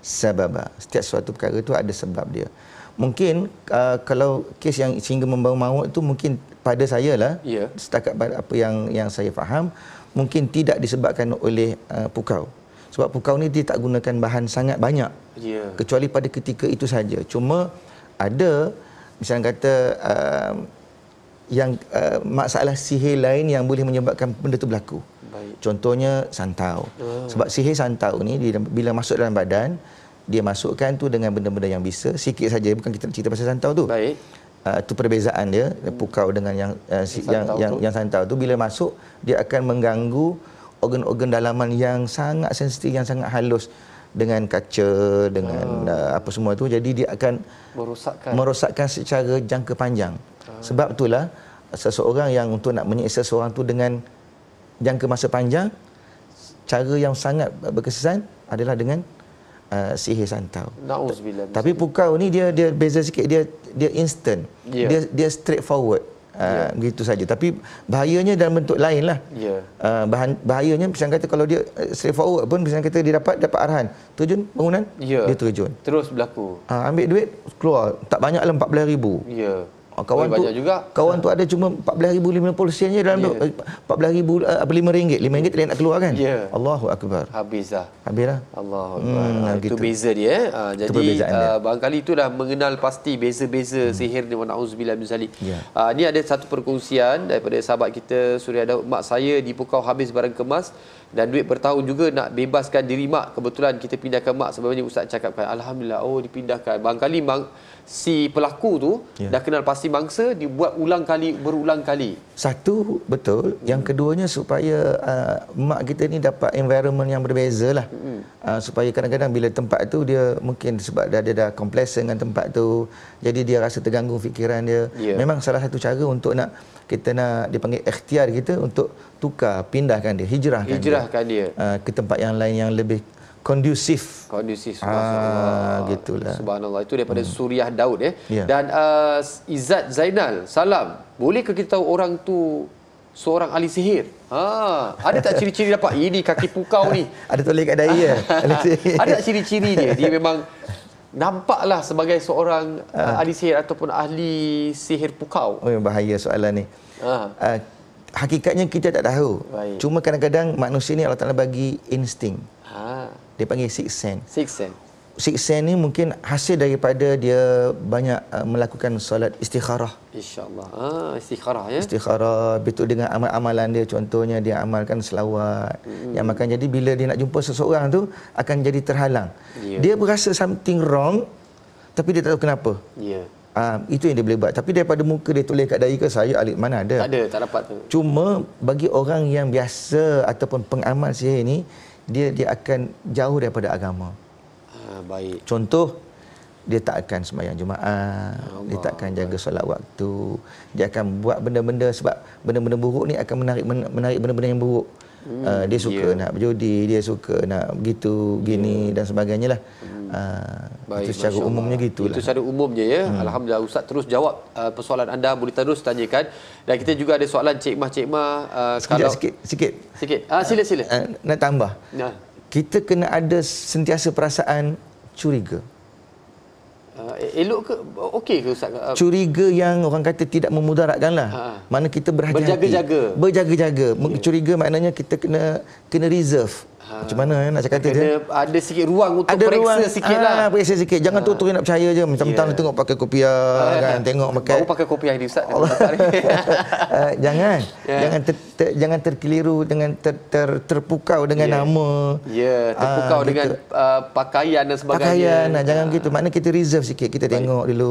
sababa setiap suatu perkara tu ada sebab dia mungkin uh, kalau kes yang sehingga membawa maut tu mungkin pada saya lah yeah. setakat pada apa yang yang saya faham mungkin tidak disebabkan oleh uh, pukau sebab pukau ni dia tak gunakan bahan sangat banyak yeah. kecuali pada ketika itu saja cuma ada misalnya kata uh, yang uh, masalah sihir lain yang boleh menyebabkan benda itu berlaku. Baik. Contohnya santau. Oh. Sebab sihir santau ni bila masuk dalam badan, dia masukkan tu dengan benda-benda yang bisa. Sikit saja bukan kita cerita pasal santau tu. Baik. Uh, tu perbezaan dia hmm. pukau dengan yang uh, yang santau yang, yang, yang santau tu bila masuk dia akan mengganggu organ-organ dalaman yang sangat sensitif yang sangat halus dengan kaca dengan hmm. uh, apa semua tu jadi dia akan merosakkan merosakkan secara jangka panjang hmm. sebab itulah seseorang yang untuk nak menyiksa seseorang tu dengan jangka masa panjang cara yang sangat berkesan adalah dengan uh, sihir santau. Nauzubillah. Tapi pukau ni dia dia beza sikit dia dia instant. Yeah. Dia dia straight forward. Uh, yeah. begitu saja. Tapi bahayanya dalam bentuk lain lah. Yeah. Uh, bahan, bahayanya pisang kata kalau dia uh, straight forward pun pisang kata dia dapat dapat arahan. Terjun bangunan, yeah. dia terjun. Terus berlaku. Uh, ambil duit, keluar. Tak banyak lah 14,000. Ya. Yeah. Oh, kawan tu juga. kawan tu ada cuma 14050 sen je dalam yeah. Eh, 14000 lima ringgit lima ringgit dia nak keluar kan yeah. Allahu akbar habis dah habis dah Allahu hmm, akbar hmm, nah, itu gitu. beza dia eh uh, jadi uh, barangkali itulah mengenal pasti beza-beza hmm. sihir ni wanauzubillahi minzalik yeah. Ya. uh, ni ada satu perkongsian daripada sahabat kita Suria Daud mak saya dipukau habis barang kemas dan duit bertahun juga nak bebaskan diri mak kebetulan kita pindahkan mak sebabnya ustaz cakapkan alhamdulillah oh dipindahkan bang kali bang si pelaku tu ya. dah kenal pasti mangsa dibuat ulang kali berulang kali satu betul hmm. yang keduanya supaya uh, mak kita ni dapat environment yang berbeza lah hmm. uh, supaya kadang-kadang bila tempat tu dia mungkin sebab dia, dia dah complacent dengan tempat tu jadi dia rasa terganggu fikiran dia ya. memang salah satu cara untuk nak kita nak dipanggil ikhtiar kita untuk tukar, pindahkan dia, hijrahkan, hijrahkan dia, dia. Uh, ke tempat yang lain yang lebih kondusif. Kondusif. Ah, gitulah. Subhanallah. Itu daripada hmm. Suriah Daud. Eh. Yeah. Dan uh, Izzat Zainal, salam. Bolehkah kita tahu orang tu seorang ahli sihir? Ha, ada tak ciri-ciri dapat? Ini kaki pukau ni. ada tulis kat daya. ada tak ciri-ciri dia? Dia memang nampaklah sebagai seorang ah. uh, ahli sihir ataupun ahli sihir pukau? Oh, yang bahaya soalan ni. Ha. Uh, hakikatnya kita tak tahu. Baik. Cuma kadang-kadang manusia ni Allah Taala bagi insting. Ha. Dia panggil sixth sense. Sixth sense siksa ni mungkin hasil daripada dia banyak uh, melakukan solat istikharah. InsyaAllah. Ha, ah, istikharah ya. Istikharah. Betul dengan amal-amalan dia. Contohnya dia amalkan selawat. Hmm. Yang makan jadi bila dia nak jumpa seseorang tu akan jadi terhalang. Yeah. Dia berasa something wrong tapi dia tak tahu kenapa. Ya. Yeah. Uh, itu yang dia boleh buat. Tapi daripada muka dia tulis kat dari ke saya alik mana ada. Tak ada, tak dapat tu. Cuma bagi orang yang biasa ataupun pengamal sihir ni, dia dia akan jauh daripada agama. Ah, baik. Contoh dia tak akan sembahyang Jumaat, ya dia tak akan jaga solat waktu, dia akan buat benda-benda sebab benda-benda buruk ni akan menarik menarik benda-benda yang buruk. Hmm, uh, dia suka yeah. nak berjudi, dia suka nak begitu, gini yeah. dan sebagainya lah. Hmm. Uh, itu secara umumnya Allah. gitulah. Itu secara umumnya ya. Hmm. Alhamdulillah Ustaz terus jawab uh, persoalan anda, boleh terus tanyakan. Dan kita juga ada soalan Cik Mah, Cik Mah. Uh, kalau... Sikit, sikit. Sikit. Uh, sila, sila. Uh, nak tambah. Nah. Ya kita kena ada sentiasa perasaan curiga. Uh, elok ke okey ke ustaz? Uh, curiga yang orang kata tidak memudaratkanlah. Uh, mana kita berhati-hati. Berjaga-jaga. Berjaga-jaga. Yeah. Curiga maknanya kita kena kena reserve. Ha. Macam mana eh, nak cakap dia? Ada sikit ruang untuk ada periksa sikit ah, lah. Ha, periksa sikit. Jangan ha. tu-tu nak percaya je. Macam-macam yeah. Ya. tengok pakai kopiah ha. Ah, ya. kan. Tengok pakai. Baru pakai kopiah ni Ustaz. Allah. ni. jangan. Yeah. Jangan ter, ter, jangan terkeliru dengan ter, ter, terpukau dengan yeah. nama. Ya, yeah. terpukau ha, dengan uh, pakaian dan sebagainya. Pakaian, nah, jangan ha. gitu. Maknanya kita reserve sikit. Kita Baik. tengok dulu.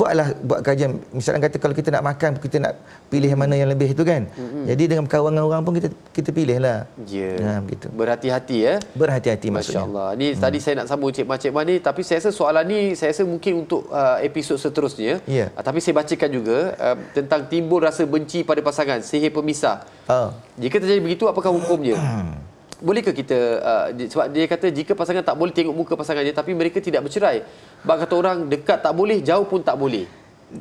Buatlah, buat kajian. Misalnya kata kalau kita nak makan, kita nak pilih mana yang lebih itu kan. Mm-hmm. Jadi dengan kawan orang pun kita kita pilih lah. Ya, yeah. ha, Berhati berhati-hati ya. Berhati-hati Masya maksudnya. Masya-Allah. Ni hmm. tadi saya nak sambung Cik Mah Cik Mah ni tapi saya rasa soalan ni saya rasa mungkin untuk uh, episod seterusnya. Yeah. Ya. Uh, tapi saya bacakan juga uh, tentang timbul rasa benci pada pasangan sihir pemisah. Uh. Jika terjadi begitu apakah hukumnya? Hmm. Bolehkah kita uh, sebab dia kata jika pasangan tak boleh tengok muka pasangannya tapi mereka tidak bercerai. Bang kata orang dekat tak boleh, jauh pun tak boleh.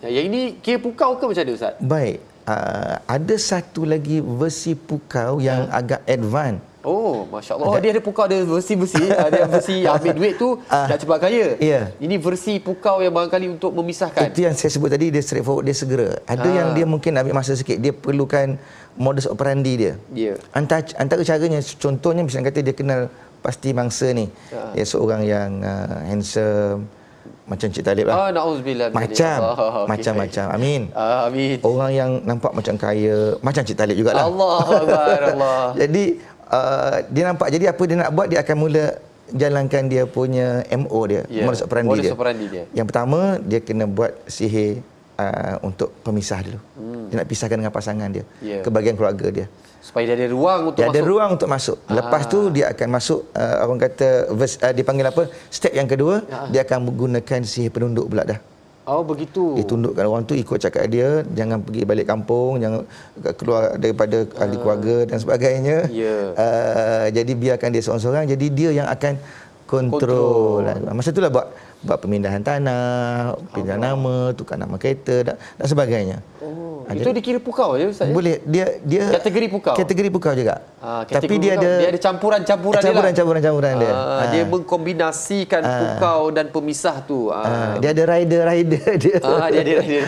Yang ini kira pukau ke macam mana Ustaz? Baik. Uh, ada satu lagi versi pukau yang yeah. Hmm. agak advance. Oh, Masya Allah. Oh, dia ada pukau, dia versi-versi. ada ah, versi ambil duit tu, uh, nak cepat kaya. Yeah. Ini versi pukau yang barangkali untuk memisahkan. Itu yang saya sebut tadi, dia straight forward, dia segera. Ada ha. yang ah. dia mungkin ambil masa sikit, dia perlukan modus operandi dia. Yeah. Antara, antara caranya, contohnya misalnya kata dia kenal pasti mangsa ni. Ha. Ya, dia seorang yang uh, handsome, macam Cik Talib lah. Oh, na'udzubillah. Macam. Oh, okay. Macam-macam. Amin. Uh, amin. Orang yang nampak macam kaya. Macam Cik Talib jugalah. Allah. Allah. Jadi, Uh, dia nampak jadi apa dia nak buat dia akan mula jalankan dia punya MO dia yeah. modus operandi dia. dia yang pertama dia kena buat sihir Uh, untuk pemisah dulu. Hmm. Dia nak pisahkan dengan pasangan dia, yeah. kebahagiaan keluarga dia. Supaya dia ada ruang untuk dia masuk. Dia ada ruang untuk masuk. Ah. Lepas tu ah. dia akan masuk uh, orang kata verse, uh, dipanggil apa? Step yang kedua, ah. dia akan menggunakan sihir penunduk pula dah. Oh begitu. Ditundukkan orang tu ikut cakap dia, jangan pergi balik kampung, jangan keluar daripada uh, ahli ah. keluarga dan sebagainya. Yeah. Ya. Uh, jadi biarkan dia seorang-seorang, jadi dia yang akan kontrol. kontrol. Masa itulah buat buat pemindahan tanah, pindah nama, tukar nama kereta dan, dan sebagainya. Oh. Ada. Itu dikira pukau je ustaz. Ya? Boleh. Dia dia kategori pukau. Kategori pukau juga. Ah, Tapi dia ada dia ada campuran-campuran, campuran-campuran dia. Campuran-campuran lah. campuran dia. Ah, dia ah. mengkombinasikan ah. pukau dan pemisah tu. Ah. Ah, dia ada rider-rider dia. Ah, dia ada rider.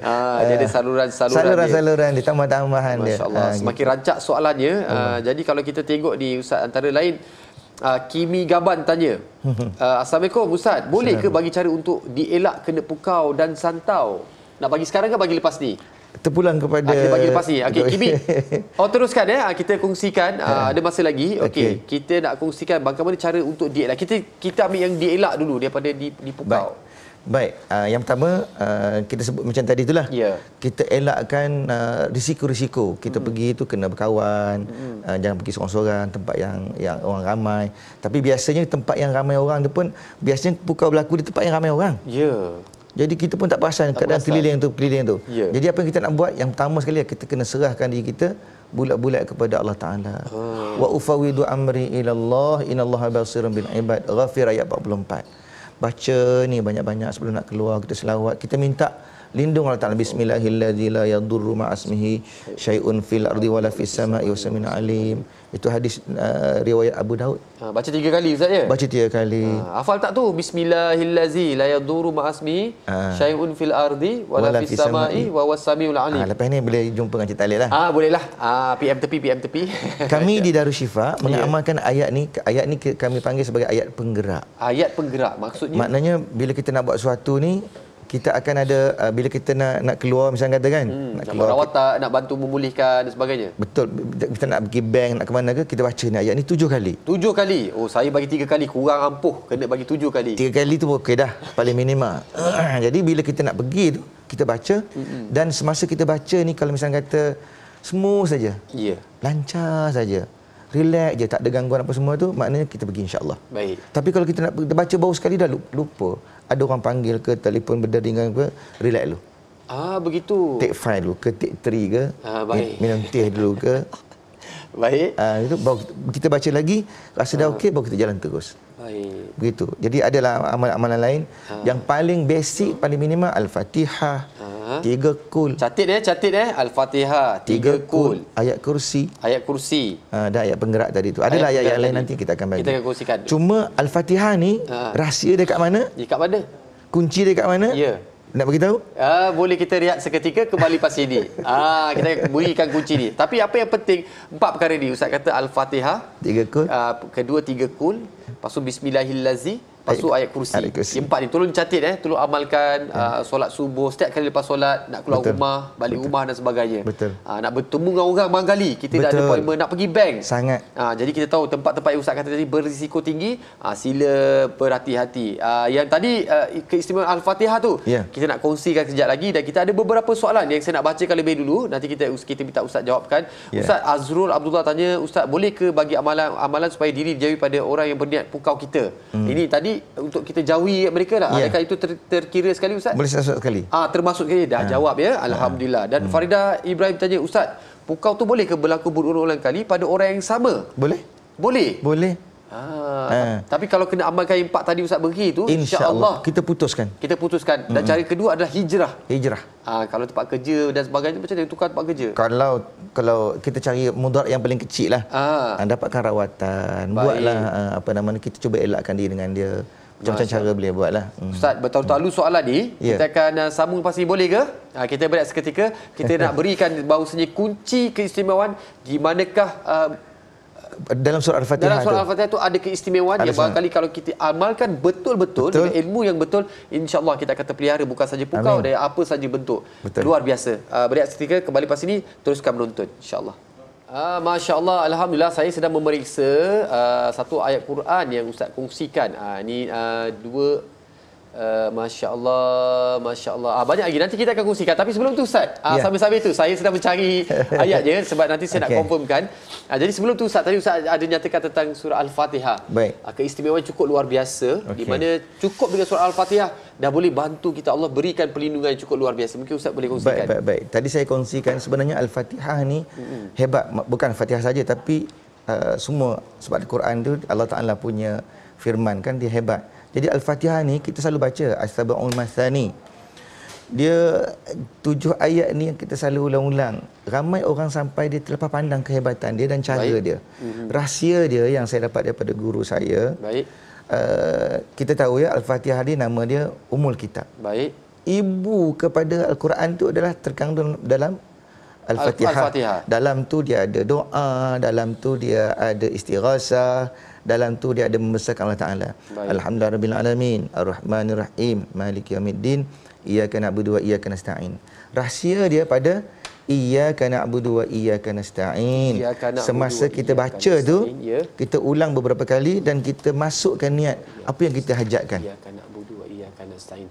ah, dia ada saluran-saluran. Ah. Saluran-saluran dia. tambah-tambahan Masya Allah, dia. Masya-Allah, ah, semakin gitu. rancak soalannya. Hmm. Ah, jadi kalau kita tengok di ustaz antara lain Uh, Kimi Gaban tanya uh, Assalamualaikum Ustaz Boleh ke bagi cara untuk Dielak kena pukau dan santau nak bagi sekarang ke bagi lepas ni? Kita kepada... Kita bagi lepas ni. Okey, Kibi. Oh, teruskan ya. Kita kongsikan. Ha. Ah, ada masa lagi. Okey, okay. kita nak kongsikan bagaimana cara untuk dielak. Kita kita ambil yang dielak dulu daripada dipukau. Baik. Baik. Uh, yang pertama, uh, kita sebut macam tadi itulah. Ya. Kita elakkan uh, risiko-risiko. Kita hmm. pergi itu kena berkawan. Hmm. Uh, jangan pergi seorang-seorang. Tempat yang yang orang ramai. Tapi biasanya tempat yang ramai orang dia pun... Biasanya pukau berlaku di tempat yang ramai orang. Ya. Jadi kita pun tak perasan keadaan keliling tu keliling tu. Yeah. Jadi apa yang kita nak buat yang pertama sekali ya, kita kena serahkan diri kita bulat-bulat kepada Allah Taala. Oh. Wa ufawidu amri ila Allah inallaha basirun bil ibad. Ghafir ayat 44. Baca ni banyak-banyak sebelum nak keluar kita selawat, kita minta lindung Allah Ta'ala bismillahilladzi la yadurru ma'asmihi syai'un fil ardi wala fis sama'i wa samin alim itu hadis uh, riwayat Abu Daud ha, baca tiga kali ustaz ya baca tiga kali ha, hafal tak tu bismillahilladzi la yadurru ma'asmihi ha. syai'un fil ardi wala, wala fis sama'i wa was samiul alim ha, lepas ni boleh jumpa dengan cik Talib lah ah ha, boleh lah ha, ah, PM tepi PM tepi kami di Darul Syifa yeah. mengamalkan ayat ni ayat ni kami panggil sebagai ayat penggerak ayat penggerak maksudnya maknanya bila kita nak buat sesuatu ni kita akan ada uh, bila kita nak nak keluar misalnya kata kan hmm, nak keluar watak, nak bantu memulihkan dan sebagainya betul kita nak pergi bank nak ke mana ke kita baca ni ayat ni tujuh kali tujuh kali oh saya bagi tiga kali kurang ampuh kena bagi tujuh kali tiga kali tu okey dah paling minima jadi bila kita nak pergi tu kita baca hmm, hmm. dan semasa kita baca ni kalau misalnya kata smooth saja ya yeah. lancar saja relax je tak ada gangguan apa semua tu maknanya kita pergi insyaallah baik tapi kalau kita nak baca baru sekali dah lupa ada orang panggil ke telefon berderingan ke relax dulu ah begitu take five dulu ke take three ke ah, baik. minum teh dulu ke baik ah itu baru kita baca lagi rasa ah. dah okey baru kita jalan terus baik begitu jadi adalah amalan-amalan lain ah. yang paling basic paling minimal al-fatihah Tiga kul. Catit eh, catit eh. Al-Fatihah. Tiga, tiga kul. Ayat kursi. Ayat kursi. Uh, ah, dan ayat penggerak tadi tu. Adalah ayat, ayat yang lain tadi. nanti kita akan bagi. Kita akan kursikan. Cuma Al-Fatihah ni, ha. rahsia dia kat mana? Dekat mana? Kunci dia kat mana? Ya. Nak bagi tahu? Ah, uh, boleh kita riak seketika kembali pas ini. Ah, uh, kita berikan kunci ni. Tapi apa yang penting empat perkara ni. Ustaz kata Al-Fatihah, tiga kul. Uh, kedua tiga kul, lepas tu bismillahillazi, Lepas tu ayat kursi. ayat kursi. Empat ni tolong catit eh, tolong amalkan yeah. uh, solat subuh setiap kali lepas solat nak keluar Betul. rumah, balik Betul. rumah dan sebagainya. Betul. Uh, nak bertemu dengan orang manggali, kita Betul. dah ada appointment nak pergi bank. Sangat. Uh, jadi kita tahu tempat-tempat yang ustaz kata tadi berisiko tinggi, uh, sila berhati-hati. Uh, yang tadi uh, keistimewaan Al-Fatihah tu, yeah. kita nak kongsikan sekejap lagi dan kita ada beberapa soalan yang saya nak bacakan lebih dulu, nanti kita kita minta ustaz jawabkan. Yeah. Ustaz Azrul Abdullah tanya, ustaz boleh ke bagi amalan amalan supaya diri dijauhi pada orang yang berniat pukau kita? Mm. Ini tadi untuk kita jauhi mereka dah. Yeah. Ya. itu ter, terkira sekali ustaz? Boleh termasuk sekali. Ah termasuk sekali dah ha. jawab ya. Ah. Alhamdulillah. Dan hmm. Farida Ibrahim tanya ustaz, pukau tu boleh ke berlaku berulang-ulang kali pada orang yang sama? Boleh. Boleh. Boleh. Ah, ah. tapi kalau kena amalkan empat tadi Ustaz beri tu insya-Allah insya kita putuskan. Kita putuskan dan mm cara kedua adalah hijrah. Hijrah. Ah kalau tempat kerja dan sebagainya macam mana tukar tempat kerja? Kalau kalau kita cari mudarat yang paling kecil lah. Ah, ah dapatkan rawatan, Baik. buatlah apa namanya kita cuba elakkan diri dengan dia. Macam-macam cara boleh buatlah. Hmm. Ustaz, bertahun-tahun lalu soalan ni, yeah. kita akan uh, sambung pasti boleh ke? Ha, kita berat seketika, kita nak berikan bahawasanya kunci keistimewaan, di manakah uh, dalam surah Al-Fatihah Dalam surah Al-Fatihah itu ada keistimewaan ada yang kali kalau kita amalkan betul-betul ilmu yang betul, Insyaallah kita akan terpelihara bukan saja pukau Amin. apa saja bentuk. Betul. Luar biasa. Uh, beriak seketika kembali pas ini teruskan menonton insya-Allah. Uh, ah, Masya Allah, Alhamdulillah saya sedang memeriksa uh, satu ayat Quran yang Ustaz kongsikan. Uh, ini uh, dua Eh, Masya Allah, Masya Allah. Ah, banyak lagi, nanti kita akan kongsikan. Tapi sebelum tu Ustaz, ah, ya. sambil-sambil tu saya sedang mencari ayat je sebab nanti saya okay. nak confirmkan. Ah, jadi sebelum tu Ustaz, tadi Ustaz ada nyatakan tentang surah Al-Fatihah. Baik. Ah, keistimewaan cukup luar biasa. Okay. Di mana cukup dengan surah Al-Fatihah dah boleh bantu kita Allah berikan perlindungan yang cukup luar biasa. Mungkin Ustaz boleh kongsikan. Baik, baik, baik. Tadi saya kongsikan sebenarnya Al-Fatihah ni mm-hmm. hebat. Bukan Al-Fatihah saja tapi uh, semua sebab Al-Quran tu Allah Ta'ala punya firman kan dia hebat. Jadi Al-Fatihah ni kita selalu baca Asbabul Masani. Dia tujuh ayat ni yang kita selalu ulang-ulang. Ramai orang sampai dia terlepas pandang kehebatan dia dan cara Baik. dia. Rahsia dia yang saya dapat daripada guru saya. Baik. Uh, kita tahu ya Al-Fatihah ni nama dia Umul Kitab. Baik. Ibu kepada Al-Quran tu adalah terkandung dalam Al-Fatihah. Al-Fatihah. Dalam tu dia ada doa, dalam tu dia ada istighasah, dalam tu dia ada membesarkan Allah Taala. Alhamdulillah rabbil alamin, arrahmanir rahim, maliki yaumiddin, iyyaka na'budu wa iyyaka nasta'in. Rahsia dia pada iyyaka na'budu wa iyyaka nasta'in. Semasa kita baca tu, ya. kita ulang beberapa kali dan kita masukkan niat apa yang kita hajatkan. Iyyaka na'budu wa iyyaka nasta'in.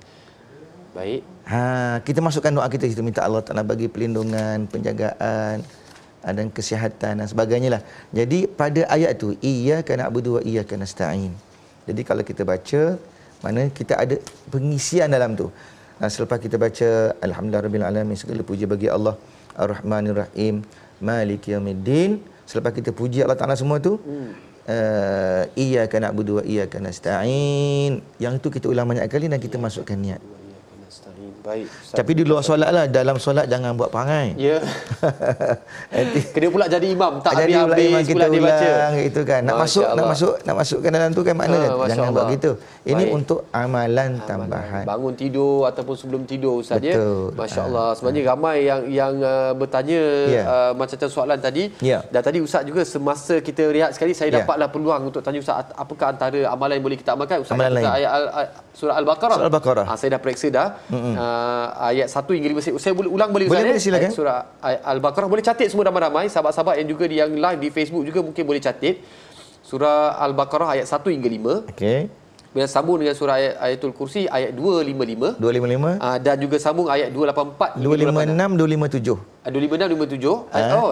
Baik. Ha, kita masukkan doa kita kita minta Allah Taala bagi perlindungan, penjagaan, Ah, dan kesihatan dan sebagainya lah. Jadi pada ayat tu iya iyyaka na'budu iya iyyaka nasta'in. Jadi kalau kita baca mana kita ada pengisian dalam tu. Nah, selepas kita baca alhamdulillahirobbilalamin alamin segala puji bagi Allah ar-rahmanir rahim maliki yaumiddin selepas kita puji Allah Taala semua tu uh, iyyaka na'budu iya iyyaka nasta'in yang itu kita ulang banyak kali dan kita masukkan niat Baik. Tapi di luar solat lah. Dalam solat jangan buat perangai. Ya. Yeah. Kena pula jadi imam. Tak jadi habis, habis imam kita pula ulang. Itu kan. Nak Masya masuk, Allah. nak masuk, nak masukkan dalam tu kan makna uh, Jangan Allah. buat gitu. Ini Baik. untuk amalan, amalan tambahan. Bangun tidur ataupun sebelum tidur Ustaz ya? Betul. ya. Masya uh, Allah. Ah, Sebenarnya uh. ramai yang yang uh, bertanya yeah. uh, macam-macam soalan tadi. Yeah. Dan tadi Ustaz juga semasa kita rehat sekali, saya yeah. dapatlah peluang untuk tanya Ustaz apakah antara amalan yang boleh kita amalkan. Ustaz, amalan lain. Ayat, surah Al-Baqarah. Surah Al-Baqarah. saya dah periksa dah. Mm-hmm uh, ayat 1 hingga 5. Saya boleh ulang boleh Boleh, boleh silakan. Surah Al-Baqarah. Boleh catit semua ramai-ramai. Sahabat-sahabat yang juga yang live di Facebook juga mungkin boleh catit. Surah Al-Baqarah ayat 1 hingga 5. Okey. Bila sambung dengan surah ayat, ayatul kursi ayat 255. 255. Uh, dan juga sambung ayat 284. 256, 257. Uh, 256, 257. Uh, uh, oh,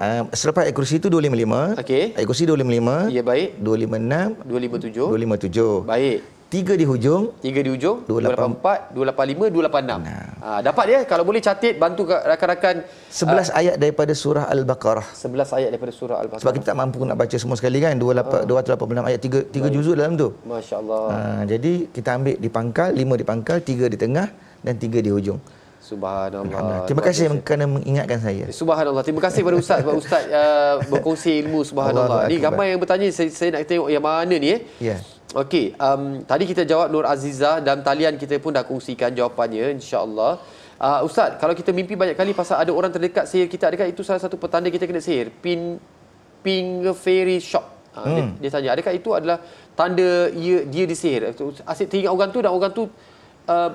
256, 257. Uh, selepas ayat kursi itu 255. Okey. Ayat kursi 255. Ya, baik. 256. 257. 257. Baik. Tiga di hujung. Tiga di hujung. 284, 285, 286. Nah. Ha, dapat dia. Kalau boleh catit, bantu rakan-rakan. Sebelas uh, ayat daripada surah Al-Baqarah. Sebelas ayat daripada surah Al-Baqarah. Sebab kita tak mampu nak baca semua sekali kan. 28, ha. 286 ayat. Tiga, tiga juzul dalam tu. Masya Allah. Ha, ah, jadi kita ambil di pangkal. Lima di pangkal. Tiga di tengah. Dan tiga di hujung. Subhanallah. Terima kasih Alhamdulillah. kerana mengingatkan saya. Subhanallah. Terima kasih kepada Ustaz sebab Ustaz uh, berkongsi ilmu. Subhanallah. Ini ramai yang bertanya. Saya, saya nak tengok yang mana ni eh. Ya. Yeah. Okey, um, tadi kita jawab Nur Aziza dan talian kita pun dah kongsikan jawapannya insya-Allah. Uh, Ustaz, kalau kita mimpi banyak kali pasal ada orang terdekat sihir kita, adakah itu salah satu petanda kita kena sihir? Pin ping fairy shop. Ha, hmm. dia, dia tanya, adakah itu adalah tanda ia, dia disihir? Asyik teringat orang tu dan orang tu uh,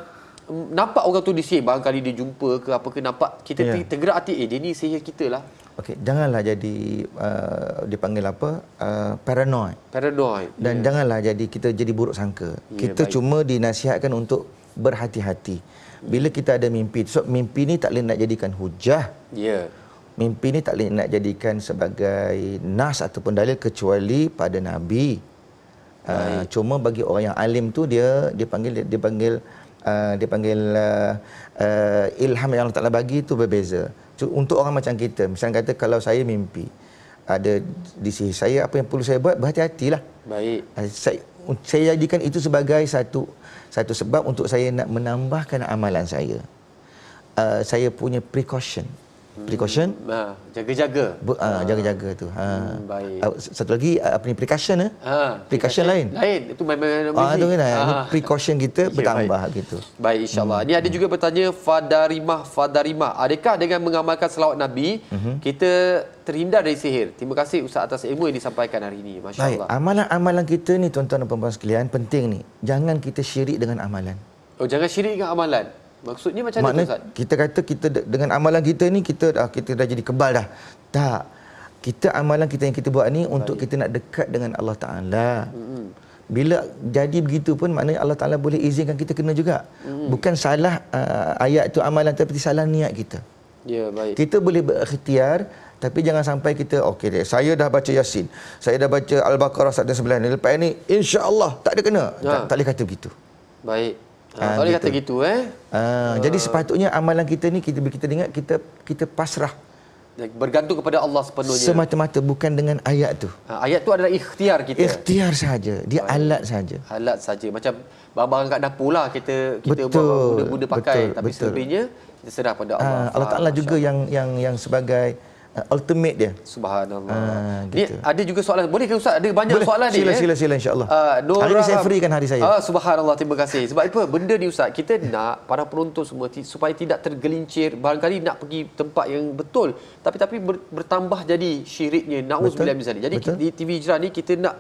nampak orang tu disihir barangkali dia jumpa ke apa ke nampak kita yeah. Ya. tergerak hati eh dia ni sihir kita lah Okey, janganlah jadi uh, dipanggil apa? Uh, paranoid. Paranoid. Dan yes. Ya. janganlah jadi kita jadi buruk sangka. Yeah, kita baik. cuma dinasihatkan untuk berhati-hati. Bila hmm. kita ada mimpi, so, mimpi ni tak boleh nak jadikan hujah. Ya. Yeah. Mimpi ni tak boleh nak jadikan sebagai nas ataupun dalil kecuali pada nabi. Uh, cuma bagi orang yang alim tu dia dipanggil dipanggil uh, dipanggil uh, uh, ilham yang Allah Taala bagi tu berbeza untuk orang macam kita misalnya kata kalau saya mimpi ada di sisi saya apa yang perlu saya buat berhati-hatilah baik ah, saya saya jadikan itu sebagai satu satu sebab untuk saya nak menambahkan amalan saya uh, saya punya precaution precaution ha, jaga-jaga ha, ha. jaga-jaga tu ha hmm, baik satu lagi apa ni precaution eh ha precaution lain lain itu memang. main ah, kan, ha, ha. precaution kita okay, bertambah baik. gitu baik insyaallah hmm. ni ada hmm. juga bertanya fadarimah fadarimah adakah dengan mengamalkan selawat nabi hmm. kita terhindar dari sihir terima kasih ustaz atas ilmu yang disampaikan hari ini masyaallah baik amalan-amalan kita ni tuan-tuan dan puan-puan sekalian penting ni jangan kita syirik dengan amalan oh jangan syirik dengan amalan Maksudnya macam mana Ustaz? Kita kata kita dengan amalan kita ni kita dah kita dah jadi kebal dah. Tak. Kita amalan kita yang kita buat ni Baik. untuk kita nak dekat dengan Allah Taala. Hmm. Bila jadi begitu pun maknanya Allah Taala boleh izinkan kita kena juga. hmm Bukan salah uh, ayat tu amalan tapi salah niat kita. Ya, baik. Kita boleh berikhtiar tapi jangan sampai kita okay deh. Saya dah baca Yasin. Saya dah baca Al-Baqarah 119. Lepas ini insya-Allah tak ada kena. Ha. Tak, tak boleh kata begitu. Baik. Ha, boleh kata gitu eh. Ha, uh, jadi sepatutnya amalan kita ni kita kita dengar kita kita pasrah ya, bergantung kepada Allah sepenuhnya. Semata-mata bukan dengan ayat tu. Ha, ayat tu adalah ikhtiar kita. Ikhtiar saja. Dia ha, alat saja. Alat saja. Macam barang-barang kat dapur lah kita kita betul, buat benda-benda pakai betul, tapi betul. selebihnya kita serah pada Allah. Ha, Allah Taala juga yang yang yang sebagai uh, ultimate dia. Subhanallah. Uh, ah, ini ada juga soalan. Boleh ke ustaz? Ada banyak Boleh. soalan sila, ni. Sila ya? sila sila insya-Allah. Uh, hari ini saya free kan hari saya. Uh, subhanallah. Terima kasih. Sebab apa? Benda ni ustaz, kita nak para penonton semua supaya tidak tergelincir barangkali nak pergi tempat yang betul tapi tapi ber- bertambah jadi syiriknya. Nauzubillah min Jadi betul. di TV Hijrah ni kita nak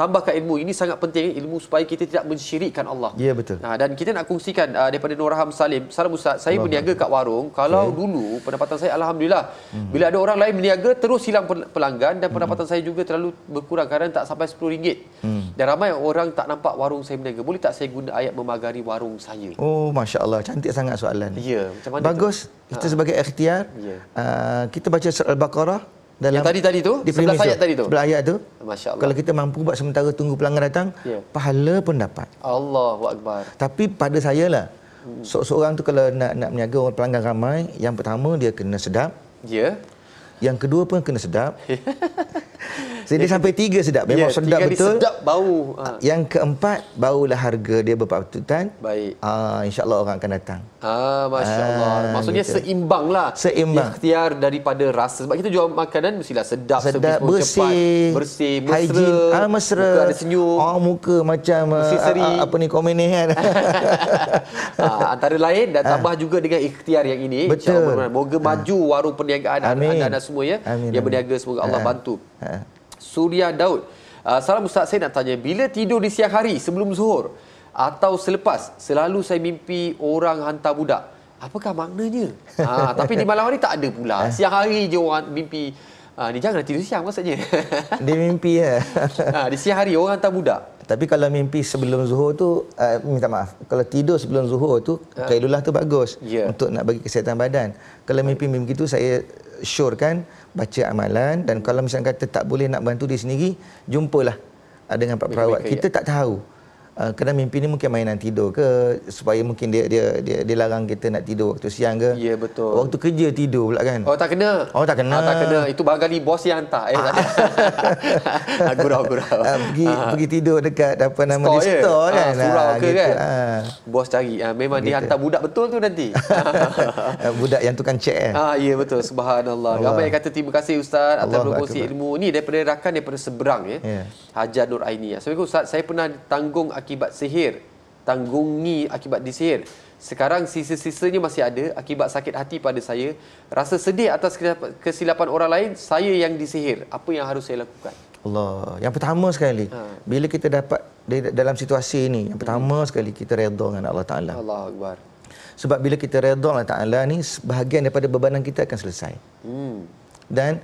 tambahkan ilmu ini sangat penting eh, ilmu supaya kita tidak mensyirikkan Allah. Ya betul. Nah, dan kita nak kongsikan uh, daripada Nurham Salim. Salam ustaz. Saya Allah berniaga Allah. kat warung. Kalau okay. dulu pendapatan saya alhamdulillah. Hmm. Bila ada orang lain berniaga terus hilang pelanggan dan pendapatan hmm. saya juga terlalu berkurang kerana tak sampai RM10. Hmm. Dan ramai orang tak nampak warung saya berniaga. Boleh tak saya guna ayat memagari warung saya? Oh masya-Allah cantik sangat soalan ni. Ya, macam mana? Bagus. Itu? Kita ha. sebagai ikhtiar ya. uh, kita baca surah Al-Baqarah dalam yang tadi tadi tu di sebelah ayat tadi tu sebelah ayat tu masya-Allah kalau kita mampu buat sementara tunggu pelanggan datang yeah. pahala pun dapat Allahuakbar tapi pada saya lah hmm. seorang tu kalau nak nak meniaga orang pelanggan ramai yang pertama dia kena sedap ya yeah. yang kedua pun kena sedap Jadi, Jadi sampai tiga sedap. Memang yeah, sedap tiga betul. sedap bau. Ha. Yang keempat, barulah harga dia berpatutan. Baik. Uh, InsyaAllah orang akan datang. Ah, Masya Allah. Ah, Maksudnya gitu. seimbang lah. Seimbang. Ikhtiar daripada rasa. Sebab kita jual makanan mestilah sedap. Sedap, bersih. Cepat, bersih, mesra. Hygiene. Ah, mesra. Muka ada senyum. Oh, muka macam ah, seri. Ah, apa ni komen ni kan. ah, antara lain dan tambah ah. juga dengan ikhtiar yang ini. Betul. Moga maju ah. warung perniagaan anda dan semua ya. Amin. Yang berniaga semoga Allah ah. bantu. Ah. Surya Daud. Ah, salam Ustaz, saya nak tanya. Bila tidur di siang hari sebelum zuhur atau selepas, selalu saya mimpi orang hantar budak. Apakah maknanya? ha, tapi di malam hari tak ada pula. Eh. Siang hari je orang mimpi Ah ha, ni janganlah tidur siang maksudnya. dia mimpi ya. ha, di siang hari orang tak budak. Tapi kalau mimpi sebelum zuhur tu uh, minta maaf. Kalau tidur sebelum zuhur tu ha? Ah. kailulah tu bagus yeah. untuk nak bagi kesihatan badan. Kalau mimpi mimpi gitu saya sure kan baca amalan dan kalau misalnya kata tak boleh nak bantu dia sendiri jumpalah dengan pak perawat. Ya. Kita tak tahu. Eh, kena mimpi ni mungkin mainan tidur ke supaya mungkin dia dia dia, dia larang kita nak tidur waktu siang ke ya yeah, betul waktu kerja tidur pula kan oh tak kena oh tak kena ah, tak kena itu bahagian ni bos yang hantar eh ah, gurau gurau ah, pergi ah. pergi tidur dekat apa nama store, di yeah. kan ah, surau ke gitu. kan ah. bos cari ah, memang gitu. dia hantar budak betul tu nanti ah, budak yang tukang cek eh ah, ya yeah, betul subhanallah Allah. ramai yang kata terima kasih ustaz atas berkongsi ilmu ni daripada rakan daripada seberang ya yeah. Hajar Nur Aini Assalamualaikum ustaz saya pernah tanggung akibat sihir tanggungi akibat disihir sekarang sisa-sisanya masih ada akibat sakit hati pada saya rasa sedih atas kesilapan orang lain saya yang disihir apa yang harus saya lakukan Allah yang pertama sekali ha. bila kita dapat dalam situasi ini yang hmm. pertama hmm. sekali kita redha dengan Allah Taala Allah akbar sebab bila kita redha Allah Taala ni sebahagian daripada bebanan kita akan selesai hmm dan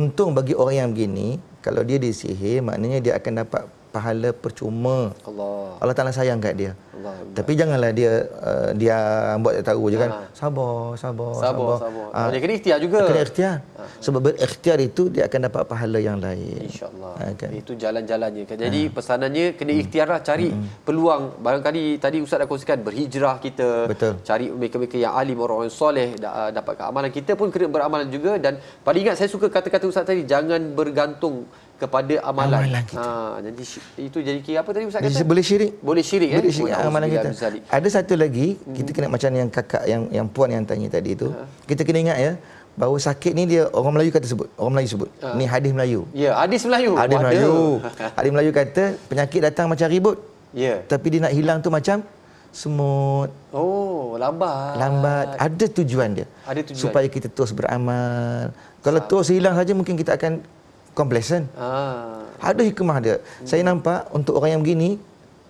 untung bagi orang yang begini kalau dia disihir maknanya dia akan dapat pahala percuma. Allah. Allah Taala sayang kat dia. Allah. Tapi janganlah dia uh, dia buat tak tahu je kan. Ha. Sabar, sabar, sabar. sabar. sabar. Ah. Dia kena ikhtiar juga. Kena ikhtiar. Ha. Sebab berikhtiar itu dia akan dapat pahala yang lain. Insya-Allah. Ha, kan? Itu jalan-jalannya. Kan? Jadi ha. pesanannya kena hmm. ikhtiarlah cari hmm. hmm. peluang. Barangkali tadi ustaz dah kongsikan berhijrah kita Betul. cari mereka-mereka yang alim orang-orang soleh dapat keamanan. Kita pun kena beramalan juga dan paling ingat saya suka kata-kata ustaz tadi jangan bergantung kepada amalan. amalan kita. Ha jadi itu jadi kira apa tadi ustaz kata? Boleh syirik. Boleh syirik kan? Boleh syirik ah, amalan kita. Ada satu lagi hmm. kita kena macam yang kakak yang yang puan yang tanya tadi itu. Ha. Kita kena ingat ya bahawa sakit ni dia orang Melayu kata sebut. Orang Melayu sebut. Ha. Ni hadis Melayu. Ya, hadis Melayu. Hadis Wadah. Melayu. Hadis Melayu kata penyakit datang macam ribut. Ya. Tapi dia nak hilang tu macam semut. Oh, lambat. Lambat. Ada tujuan dia. Ada tujuan. Supaya kita terus beramal. Kalau terus hilang saja mungkin kita akan complacent. Ah. Ada hikmah dia. Hmm. Saya nampak untuk orang yang begini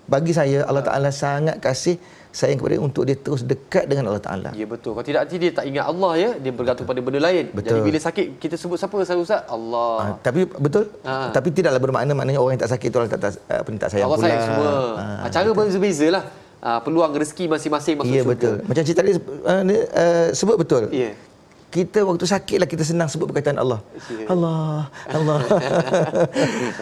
bagi saya Allah ah. Taala sangat kasih sayang kepada dia untuk dia terus dekat dengan Allah Taala. Ya betul. Kalau tidak dia tak ingat Allah ya, dia bergantung pada benda lain. Betul. Jadi bila sakit kita sebut siapa Ustaz Ustaz? Allah. Ah, tapi betul. Ah. Tapi tidaklah bermakna maknanya orang yang tak sakit tu Allah tak tak, ah, apa, tak sayang Allah pula. Allah sayang semua. Ah, ah cara berbezalah. Uh, peluang rezeki masing-masing masuk ya, syurga. Ya betul. Macam cerita tadi uh, uh, sebut betul. Yeah kita waktu sakitlah kita senang sebut perkataan Allah. Allah, Allah.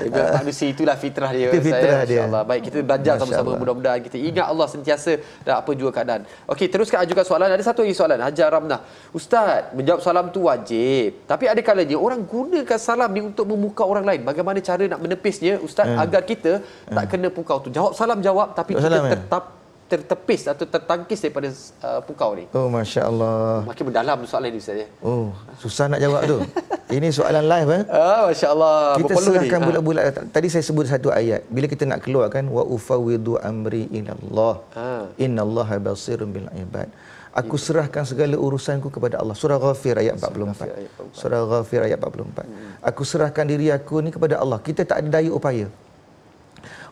Ibarat manusia itulah fitrah dia. Itu fitrah saya, dia. Allah. Baik, kita belajar sama-sama mudah-mudahan. Kita ingat Allah sentiasa dan apa juga keadaan. Okey, teruskan ajukan soalan. Ada satu lagi soalan. Hajar Ramnah. Ustaz, menjawab salam tu wajib. Tapi ada kalanya orang gunakan salam ni untuk memuka orang lain. Bagaimana cara nak menepisnya, Ustaz, hmm. agar kita hmm. tak kena pukau tu. Jawab salam, jawab. Tapi jawab kita salam, tetap tertepis atau tertangkis daripada uh, pukau ni? Oh, Masya Allah. Makin mendalam soalan ni, Ustaz. Ya? Oh, susah nak jawab tu. Ini soalan live, eh? Oh, ah, Masya Allah. Kita Berpeluh serahkan ni. Ah. bulat-bulat. Ha. Tadi saya sebut satu ayat. Bila kita nak keluar kan, Wa ufawidu amri inallah. Ha. Ah. Inallaha basirun bil ibad. Aku ya. serahkan segala urusanku kepada Allah. Surah Ghafir ayat 44. Surah Ghafir ayat 44. Surah Ghafir, ayat 44. Hmm. Aku serahkan diri aku ni kepada Allah. Kita tak ada daya upaya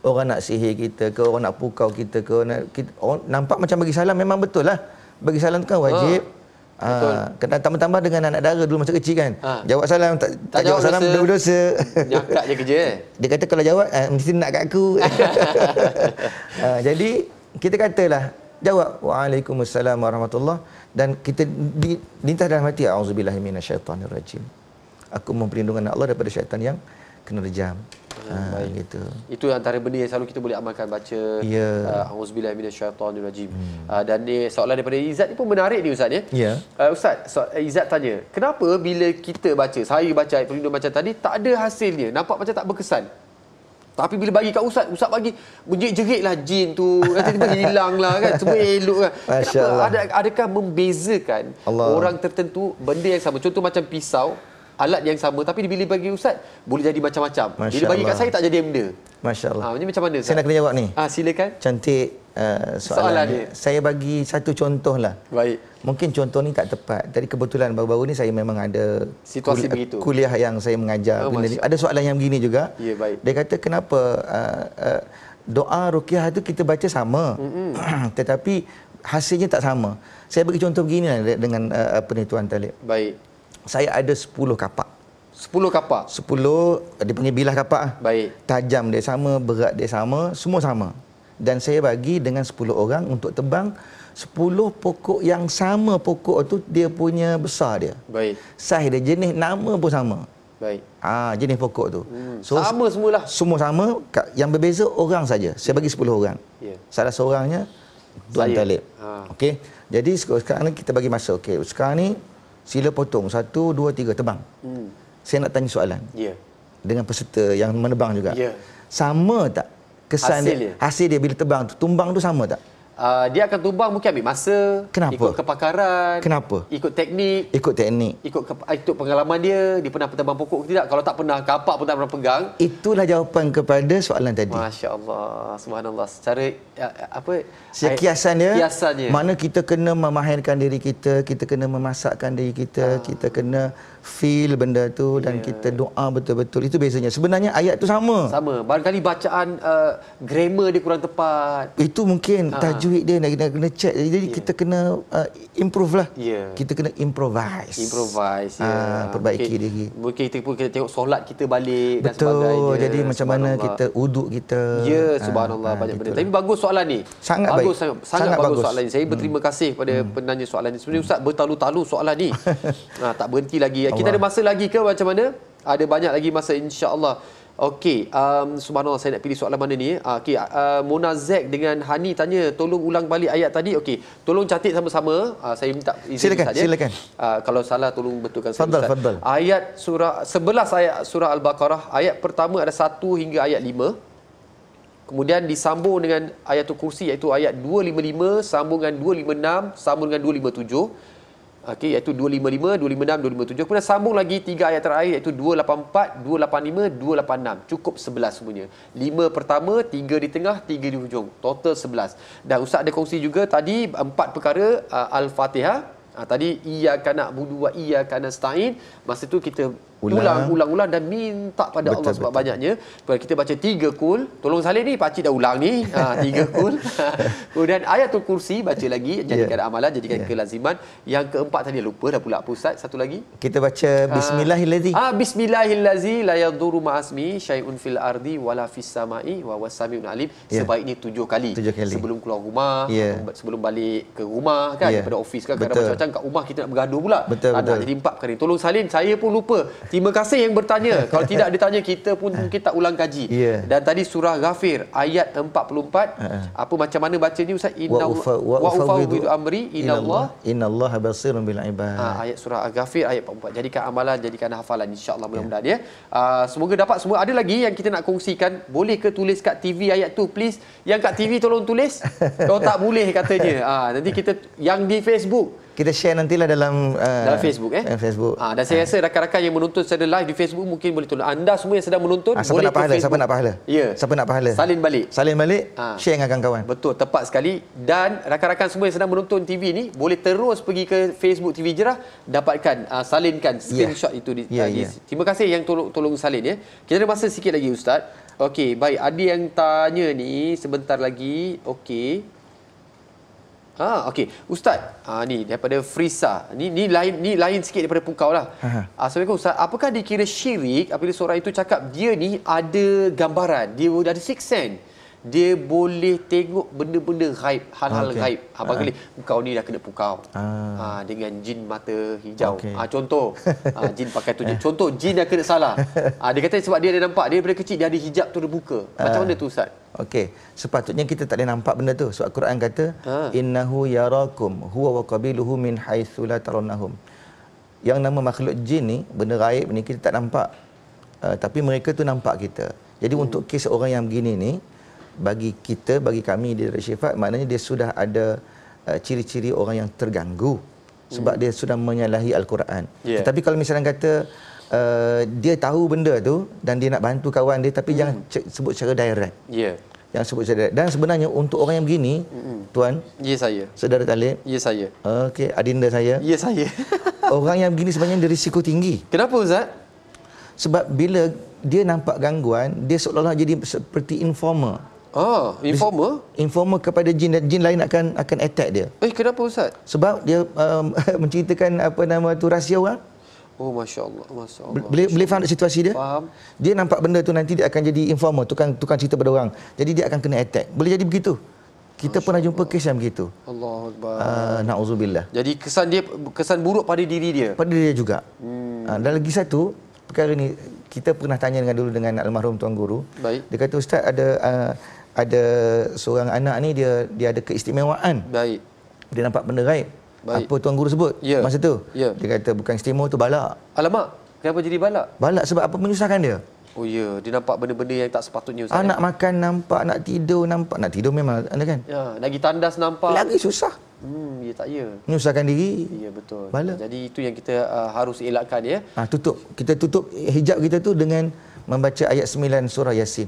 orang nak sihir kita ke orang nak pukau kita ke orang, nak, kita, orang nampak macam bagi salam memang betul lah bagi salam tu kan wajib ha, ha, betul kena tambah-tambah dengan anak dara dulu masa kecil kan ha. jawab salam tak, tak, tak jawab salam berdosa dosa nyakat je kerja eh dia kata kalau jawab eh, mesti nak kat aku ha, jadi kita katalah jawab waalaikumussalam warahmatullahi dan kita di, dalam hati auzubillahi minasyaitanirrajim aku memperlindungan Allah daripada syaitan yang kena rejam. Ha, Gitu. Itu antara benda yang selalu kita boleh amalkan baca ya. ah, auzubillahi yeah. uh, minasyaitanirrajim. Hmm. Uh, dan ni soalan daripada Izzat ni pun menarik ni ustaz ya. Yeah. Ya. Uh, ustaz, so, eh, Izzat tanya, kenapa bila kita baca, saya baca ayat perlindungan macam tadi tak ada hasilnya, nampak macam tak berkesan. Tapi bila bagi kat ustaz, ustaz bagi menjerit-jerit lah jin tu, nanti tiba hilang lah kan, semua elok kan. Kenapa? Ada, adakah membezakan Allah. orang tertentu benda yang sama? Contoh macam pisau, alat yang sama tapi bila bagi ustaz boleh jadi macam-macam. Masya bila bagi kat saya tak jadi benda. Masya-Allah. Ha, ah, macam mana Saya nak kena jawab ni. Ah ha, silakan. Cantik uh, soalan, soalan dia. dia. Saya bagi satu contohlah. Baik. Mungkin contoh ni tak tepat. Tadi kebetulan baru-baru ni saya memang ada situasi kul- begitu. Kuliah yang saya mengajar oh, benda ni. Ada soalan yang begini juga. Ya baik. Dia kata kenapa uh, uh, doa ruqyah tu kita baca sama. Mm-hmm. Tetapi hasilnya tak sama. Saya bagi contoh begini lah dengan uh, apa ni tuan Talib. Baik saya ada 10 kapak. 10 kapak? 10, dia panggil bilah kapak. Lah. Baik. Tajam dia sama, berat dia sama, semua sama. Dan saya bagi dengan 10 orang untuk tebang 10 pokok yang sama pokok tu dia punya besar dia. Baik. Saiz dia jenis nama pun sama. Baik. Ah ha, jenis pokok tu. Hmm. So, sama semualah. Semua sama yang berbeza orang saja. Saya bagi 10 orang. Ya. Salah seorangnya Tuan saya. Talib. Ha. Okey. Jadi sekarang kita bagi masa. Okey. Sekarang ni Sila potong Satu, dua, tiga Tebang hmm. Saya nak tanya soalan Ya yeah. Dengan peserta yang menebang juga yeah. Sama tak Kesan hasil dia, dia Hasil dia bila tebang tu Tumbang tu sama tak uh, dia akan tumbang mungkin ambil masa Kenapa? ikut kepakaran Kenapa? ikut teknik ikut teknik ikut ke, ah, ikut pengalaman dia dia pernah tebang pokok ke tidak kalau tak pernah kapak pun tak pernah pegang itulah jawapan kepada soalan tadi masya-Allah subhanallah secara ya, apa secara kiasan dia kiasannya mana kita kena memahirkan diri kita kita kena memasakkan diri kita ha. kita kena feel benda tu dan ya. kita doa betul-betul itu biasanya sebenarnya ayat tu sama sama barangkali bacaan uh, grammar dia kurang tepat itu mungkin ha. tajwid dia nak kena, kena check jadi yeah. kita kena uh, improve lah yeah. kita kena improvise improvise yeah. uh, ya. perbaiki okay. diri mungkin kita pun kita tengok solat kita balik betul. dan sebagainya jadi macam mana kita uduk kita ya yeah, subhanallah uh, banyak uh, benda tapi bagus soalan ni sangat bagus, baik sangat, sangat, sangat bagus, soalan ni saya berterima hmm. kasih hmm. kepada hmm. penanya soalan ni sebenarnya hmm. ustaz bertalu-talu soalan ni uh, tak berhenti lagi kita ada masa lagi ke macam mana? Ada banyak lagi masa insya-Allah. Okey, um, subhanallah saya nak pilih soalan mana ni. Uh, Okey, uh, Mona Zek dengan Hani tanya, tolong ulang balik ayat tadi. Okey, tolong catik sama-sama. Uh, saya minta izin silakan, Ustaz. Ya. Silakan, Uh, kalau salah, tolong betulkan saya Ayat surah, sebelah ayat surah Al-Baqarah, ayat pertama ada satu hingga ayat lima. Kemudian disambung dengan ayat kursi iaitu ayat 255, sambungan 256, sambungan 257 okay, iaitu 255, 256, 257. Kemudian sambung lagi tiga ayat terakhir iaitu 284, 285, 286. Cukup 11 semuanya. Lima pertama, tiga di tengah, tiga di hujung. Total 11. Dan Ustaz ada kongsi juga tadi empat perkara uh, Al-Fatihah. Uh, tadi ia kana budu wa ia kana stain. Masa tu kita ulang ulang ulang dan minta pada betul, Allah sebab betul. banyaknya kalau kita baca tiga kul tolong salin ni pakcik dah ulang ni ha, tiga kul kemudian tu kursi baca lagi ya. jadikan yeah. amalan jadikan yeah. kelaziman yang keempat tadi lupa dah pula pusat satu lagi kita baca bismillahillazi ah bismillahillazi ah, la yadurru ma'asmi syai'un fil ardi wala fis sama'i wa wasami'un alim yeah. sebaik ni tujuh kali. tujuh kali sebelum keluar rumah yeah. Ya. sebelum balik ke rumah kan yeah. daripada office kan kadang macam-macam kat rumah kita nak bergaduh pula betul, ada ah, betul. jadi empat perkara tolong salin saya pun lupa Terima kasih yang bertanya. Kalau tidak ditanya kita pun mungkin tak ulang kaji. Yeah. Dan tadi surah Ghafir ayat 44 uh-huh. Ha, ha. apa macam mana baca ni ustaz? Inna wa ufawwidu amri inallah inallah basirun bil ibad. Ha, ayat surah Ghafir ayat 44. Jadikan amalan jadikan hafalan insya-Allah ya. mudah-mudahan yeah. ya. Uh, semoga dapat semua. Ada lagi yang kita nak kongsikan. Boleh ke tulis kat TV ayat tu please? Yang kat TV tolong tulis. Kalau tak boleh katanya. Ha, nanti kita yang di Facebook kita share nantilah dalam uh, dalam Facebook eh dalam Facebook. Ha, dan saya ah. rasa rakan-rakan yang menonton secara live di Facebook mungkin boleh tolong anda semua yang sedang menonton ha, boleh nak pahala, siapa nak pahala ya. siapa nak pahala salin balik salin balik ha. share dengan kawan-kawan betul tepat sekali dan rakan-rakan semua yang sedang menonton TV ni boleh terus pergi ke Facebook TV Jerah dapatkan uh, salinkan ya. screenshot yeah. itu di, yeah, ya, uh, yeah. Di, ya. terima kasih yang tolong tolong salin ya kita ada masa sikit lagi ustaz okey baik ada yang tanya ni sebentar lagi okey Ha okey ustaz ha ni daripada Frisa ni ni lain ni lain sikit daripada pukau lah. Ha. ha. Ah, Assalamualaikum ustaz apakah dikira syirik apabila seorang itu cakap dia ni ada gambaran dia ada six sense dia boleh tengok benda-benda ghaib hal-hal okay. ghaib apa ha, kali uh. Ah. kau ni dah kena pukau uh. Uh, dengan jin mata hijau okay. uh, ha, contoh uh, jin pakai tu eh. contoh jin dah kena salah uh, dia kata sebab dia ada nampak dia daripada kecil dia ada hijab tu terbuka macam uh. mana tu ustaz Okey, sepatutnya kita tak boleh nampak benda tu. Sebab Quran kata ha. innahu yarakum huwa wa qabiluhu min haitsu la tarunahum. Yang nama makhluk jin ni, benda gaib ni kita tak nampak. Uh, tapi mereka tu nampak kita. Jadi hmm. untuk kes orang yang begini ni, bagi kita bagi kami di Darul Syifa maknanya dia sudah ada uh, ciri-ciri orang yang terganggu sebab hmm. dia sudah menyalahi al-Quran. Yeah. Tetapi kalau misalnya kata uh, dia tahu benda tu dan dia nak bantu kawan dia tapi hmm. jangan sebut secara direct. Ya. Yeah. Yang sebut secara direct. Dan sebenarnya untuk orang yang begini hmm. tuan, ya yeah, saya. Saudara Talib, ya yeah, saya. Okey, adinda saya. Ya yeah, saya. orang yang begini sebenarnya dia risiko tinggi. Kenapa ustaz? Sebab bila dia nampak gangguan, dia seolah-olah jadi seperti informer. Ah, informer? Informer kepada jin dan jin lain akan akan attack dia. Eh, kenapa Ustaz? Sebab dia um, menceritakan apa nama tu rahsia orang. Oh, Masya Allah. Masya Allah. Boleh, boleh faham situasi dia? Faham. Dia nampak benda tu nanti dia akan jadi informer, tukang, tukang cerita pada orang. Jadi dia akan kena attack. Boleh jadi begitu? Kita pernah jumpa kes yang begitu. Allah Akbar. Uh, Na'udzubillah. Jadi kesan dia kesan buruk pada diri dia? Pada dia juga. Hmm. Uh, dan lagi satu, perkara ni, kita pernah tanya dengan dulu dengan almarhum Tuan Guru. Baik. Dia kata, Ustaz ada... Uh, ada seorang anak ni dia dia ada keistimewaan. Baik. Dia nampak benda gaib. Baik. Apa tuan guru sebut ya. masa tu? Ya. Dia kata bukan istimewa tu balak. Alamak, kenapa jadi balak? Balak sebab apa menyusahkan dia? Oh ya, dia nampak benda-benda yang tak sepatutnya Ustaz. Anak eh. makan nampak, nak tidur nampak, nak tidur memang Anda kan? Ya, lagi tandas nampak. Lagi susah. Hmm, ya tak ya. Menyusahkan diri. Ya betul. Balak. Jadi itu yang kita uh, harus elakkan ya. Ah, tutup. Kita tutup hijab kita tu dengan membaca ayat 9 surah Yasin.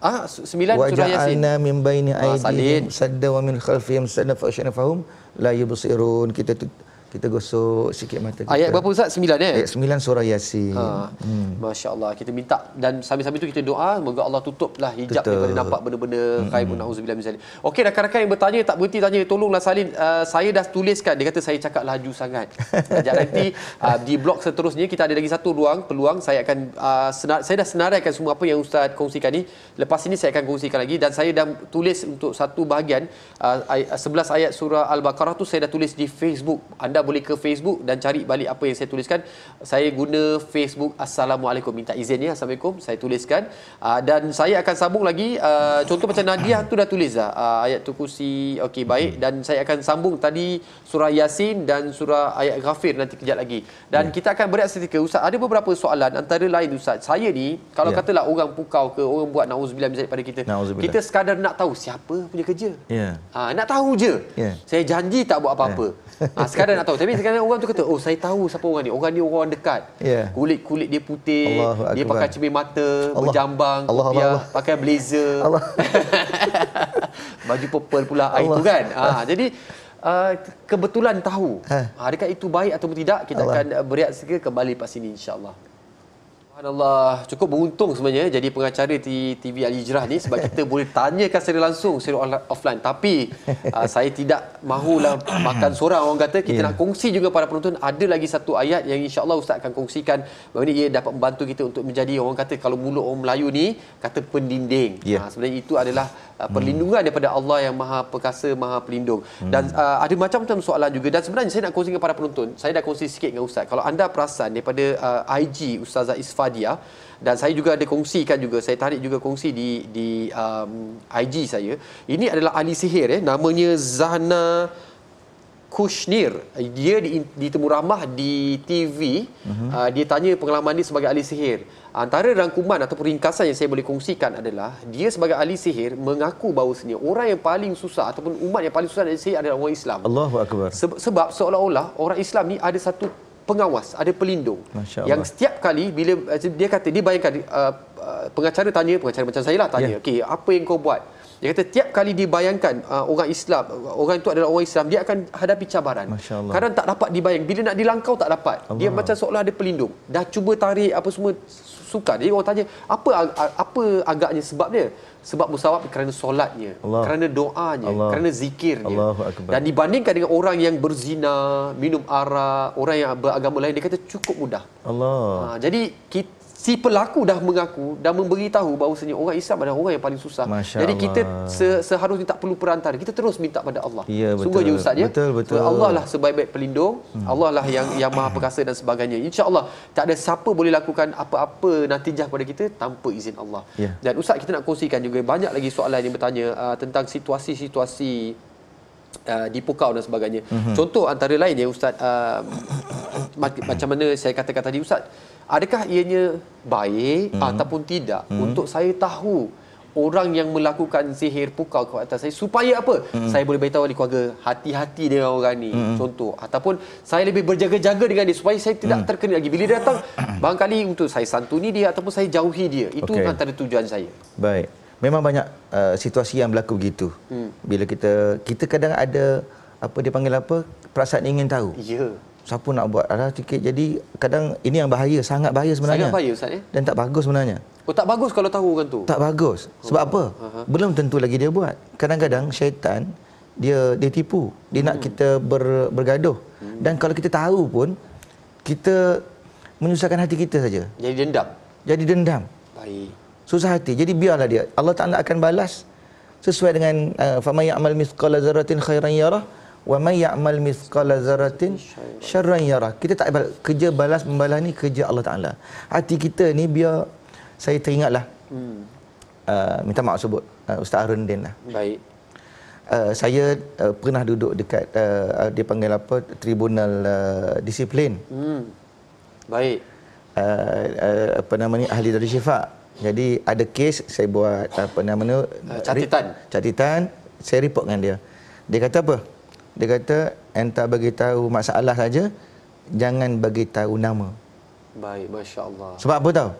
Ah, sembilan surah Yasin. Waja'alna min baini aidihim ah, sadda wa min khalfihim sadda fa'ashana fahum la yubsirun. Kita tu, kita gosok sikit mata kita. Ayat berapa Ustaz? Sembilan ya? Eh? Ayat sembilan surah Yasin. Ha. Hmm. Masya Allah. Kita minta dan sambil-sambil tu kita doa. Moga Allah tutup lah hijab Tutup. daripada nampak benda-benda hmm. khaibun na'udzubillah misalnya. Okey rakan-rakan yang bertanya tak berhenti tanya. Tolonglah Salin. Uh, saya dah tuliskan. Dia kata saya cakap laju sangat. Sekejap nanti uh, di blog seterusnya kita ada lagi satu ruang peluang. Saya akan uh, eh, senar- saya dah senaraikan semua apa yang Ustaz kongsikan ni. Lepas ini saya akan kongsikan lagi dan saya dah tulis untuk satu bahagian uh, ay- 11 ayat surah Al-Baqarah tu saya dah tulis di Facebook. Anda anda boleh ke Facebook dan cari balik apa yang saya tuliskan. Saya guna Facebook Assalamualaikum. Minta izin ya. Assalamualaikum. Saya tuliskan. Uh, dan saya akan sambung lagi. Uh, contoh macam Nadia tu dah tulis lah Uh, ayat tu kursi. Okey, baik. Dan saya akan sambung tadi surah Yasin dan surah ayat Ghafir nanti kejap lagi. Dan yeah. Hmm. kita akan berat setika. Ustaz, ada beberapa soalan antara lain Ustaz. Saya ni, kalau yeah. katalah orang pukau ke orang buat na'uzubillah misalnya pada kita. Kita sekadar nak tahu siapa punya kerja. Yeah. Ya. Uh, nak tahu je. Yeah. Saya janji tak buat apa-apa. Yeah. Ya. Uh, sekadar nak tahu tapi sekarang orang tu kata oh saya tahu siapa orang ni orang ni orang dekat yeah. kulit-kulit dia putih Allah, dia pakai cermin mata Allah. berjambang Allah, kopiah, Allah, pakai blazer Allah. baju purple pula ah, Allah. itu kan ha, jadi Uh, kebetulan tahu huh. Ha. adakah itu baik atau tidak kita Allah. akan beriak sekali kembali lepas ini insyaAllah Subhanallah, cukup beruntung sebenarnya jadi pengacara di TV Al Hijrah ni sebab kita boleh tanyakan secara langsung secara offline. Tapi uh, saya tidak mahulah makan seorang orang kata kita yeah. nak kongsi juga para penonton ada lagi satu ayat yang insya-Allah ustaz akan kongsikan bagi ini ia dapat membantu kita untuk menjadi orang kata kalau mulut orang Melayu ni kata pendinding. Yeah. Ha, uh, sebenarnya itu adalah Ah, perlindungan hmm. daripada Allah yang Maha Perkasa Maha Pelindung. Hmm. Dan uh, ada macam-macam soalan juga dan sebenarnya saya nak kongsi kepada penonton. Saya dah kongsi sikit dengan ustaz. Kalau anda perasan daripada uh, ah, IG Ustazah Isfadia ah, dan saya juga ada kongsikan juga saya tarik juga kongsi di di um, IG saya. Ini adalah ahli sihir eh namanya Zahna Kushnir dia di, ramah di TV uh-huh. Mhm. Ah, uh, dia tanya pengalaman dia sebagai ahli sihir antara rangkuman atau ringkasan yang saya boleh kongsikan adalah dia sebagai ahli sihir mengaku bahawa sini orang yang paling susah ataupun umat yang paling susah dari sihir adalah orang Islam Allahuakbar Se- sebab seolah-olah orang Islam ni ada satu pengawas ada pelindung yang setiap kali bila eh, dia kata dia bayangkan uh, pengacara tanya pengacara macam saya lah tanya yeah. okey apa yang kau buat dia kata tiap kali dibayangkan uh, orang Islam, orang itu adalah orang Islam, dia akan hadapi cabaran. Kadang tak dapat dibayang, bila nak dilangkau tak dapat. Allah. Dia macam seolah ada pelindung. Dah cuba tarik apa semua sukar. Jadi orang tanya, apa apa agaknya sebab dia? Sebab musawab kerana solatnya, Allah. kerana doanya, Allah. kerana zikirnya. Dan dibandingkan dengan orang yang berzina, minum arak, orang yang beragama lain, dia kata cukup mudah. Allah. Ha, jadi kita si pelaku dah mengaku dan memberitahu bahawasanya orang Islam adalah orang yang paling susah. Masya Jadi Allah. kita se- seharusnya tak perlu perantara. Kita terus minta pada Allah. Ya, Sungguh je ustaz ya. Betul betul. So, Allah lah sebaik-baik pelindung. Hmm. Allah lah yang yang Maha Perkasa dan sebagainya. Insya-Allah tak ada siapa boleh lakukan apa-apa natijah kepada kita tanpa izin Allah. Ya. Dan ustaz kita nak kongsikan juga banyak lagi soalan yang bertanya uh, tentang situasi-situasi Uh, dipukau dan sebagainya. Mm-hmm. Contoh antara lain ya ustaz uh, macam mana saya katakan tadi ustaz, adakah ianya baik mm-hmm. ataupun tidak mm-hmm. untuk saya tahu orang yang melakukan sihir pukau ke atas saya supaya apa? Mm-hmm. Saya boleh beritahu di keluarga hati-hati dengan orang ni. Mm-hmm. Contoh ataupun saya lebih berjaga-jaga dengan dia supaya saya tidak mm-hmm. terkena lagi bila dia datang barangkali untuk saya santuni dia ataupun saya jauhi dia. Itu okay. antara tujuan saya. Baik memang banyak uh, situasi yang berlaku begitu. Hmm. Bila kita kita kadang ada apa dia panggil apa perasaan ingin tahu. Ya. Siapa nak buat arah tiket jadi kadang ini yang bahaya sangat bahaya sebenarnya. Sangat bahaya Ustaz ya. Dan tak bagus sebenarnya. Oh tak bagus kalau tahu kan tu. Tak bagus. Sebab oh. apa? Aha. Belum tentu lagi dia buat. Kadang-kadang syaitan dia dia tipu. Dia hmm. nak kita ber, bergaduh. Hmm. Dan kalau kita tahu pun kita menyusahkan hati kita saja. Jadi dendam. Jadi dendam. Baik susah hati. Jadi biarlah dia. Allah Taala akan balas sesuai dengan uh, faman ya'mal mithqala zarratin khairan yarah wa man ya'mal mithqala zarratin syarran yarah. Kita tak balas. kerja balas membalas ni kerja Allah Taala. Hati kita ni biar saya teringatlah. Hmm. Uh, minta maaf sebut uh, Ustaz Arun Din lah. Baik. Uh, saya uh, pernah duduk dekat uh, uh, dia panggil apa tribunal uh, disiplin. Hmm. Baik. Uh, uh, apa nama ni ahli dari syifa. Jadi ada kes saya buat apa nama tu ah, catatan. Catatan saya report dengan dia. Dia kata apa? Dia kata entah bagi tahu masalah saja jangan bagi tahu nama. Baik, masya-Allah. Sebab apa tahu?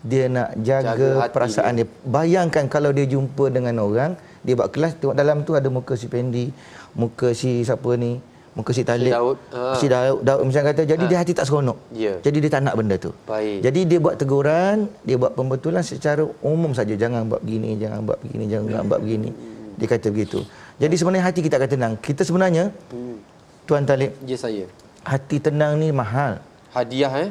Dia nak jaga, jaga perasaan dia. dia. Bayangkan kalau dia jumpa dengan orang, dia buat kelas tengok dalam tu ada muka si Pendi, muka si siapa ni, muka si Talib, Daud, ha. si macam kata jadi ha. dia hati tak seronok. Yeah. Jadi dia tak nak benda tu. Baik. Jadi dia buat teguran, dia buat pembetulan secara umum saja jangan buat begini, jangan buat begini, jangan yeah. Hmm. buat begini. Dia kata begitu. Jadi sebenarnya hati kita akan tenang. Kita sebenarnya hmm. Tuan Talib, ya yes, saya. Hati tenang ni mahal. Hadiah eh.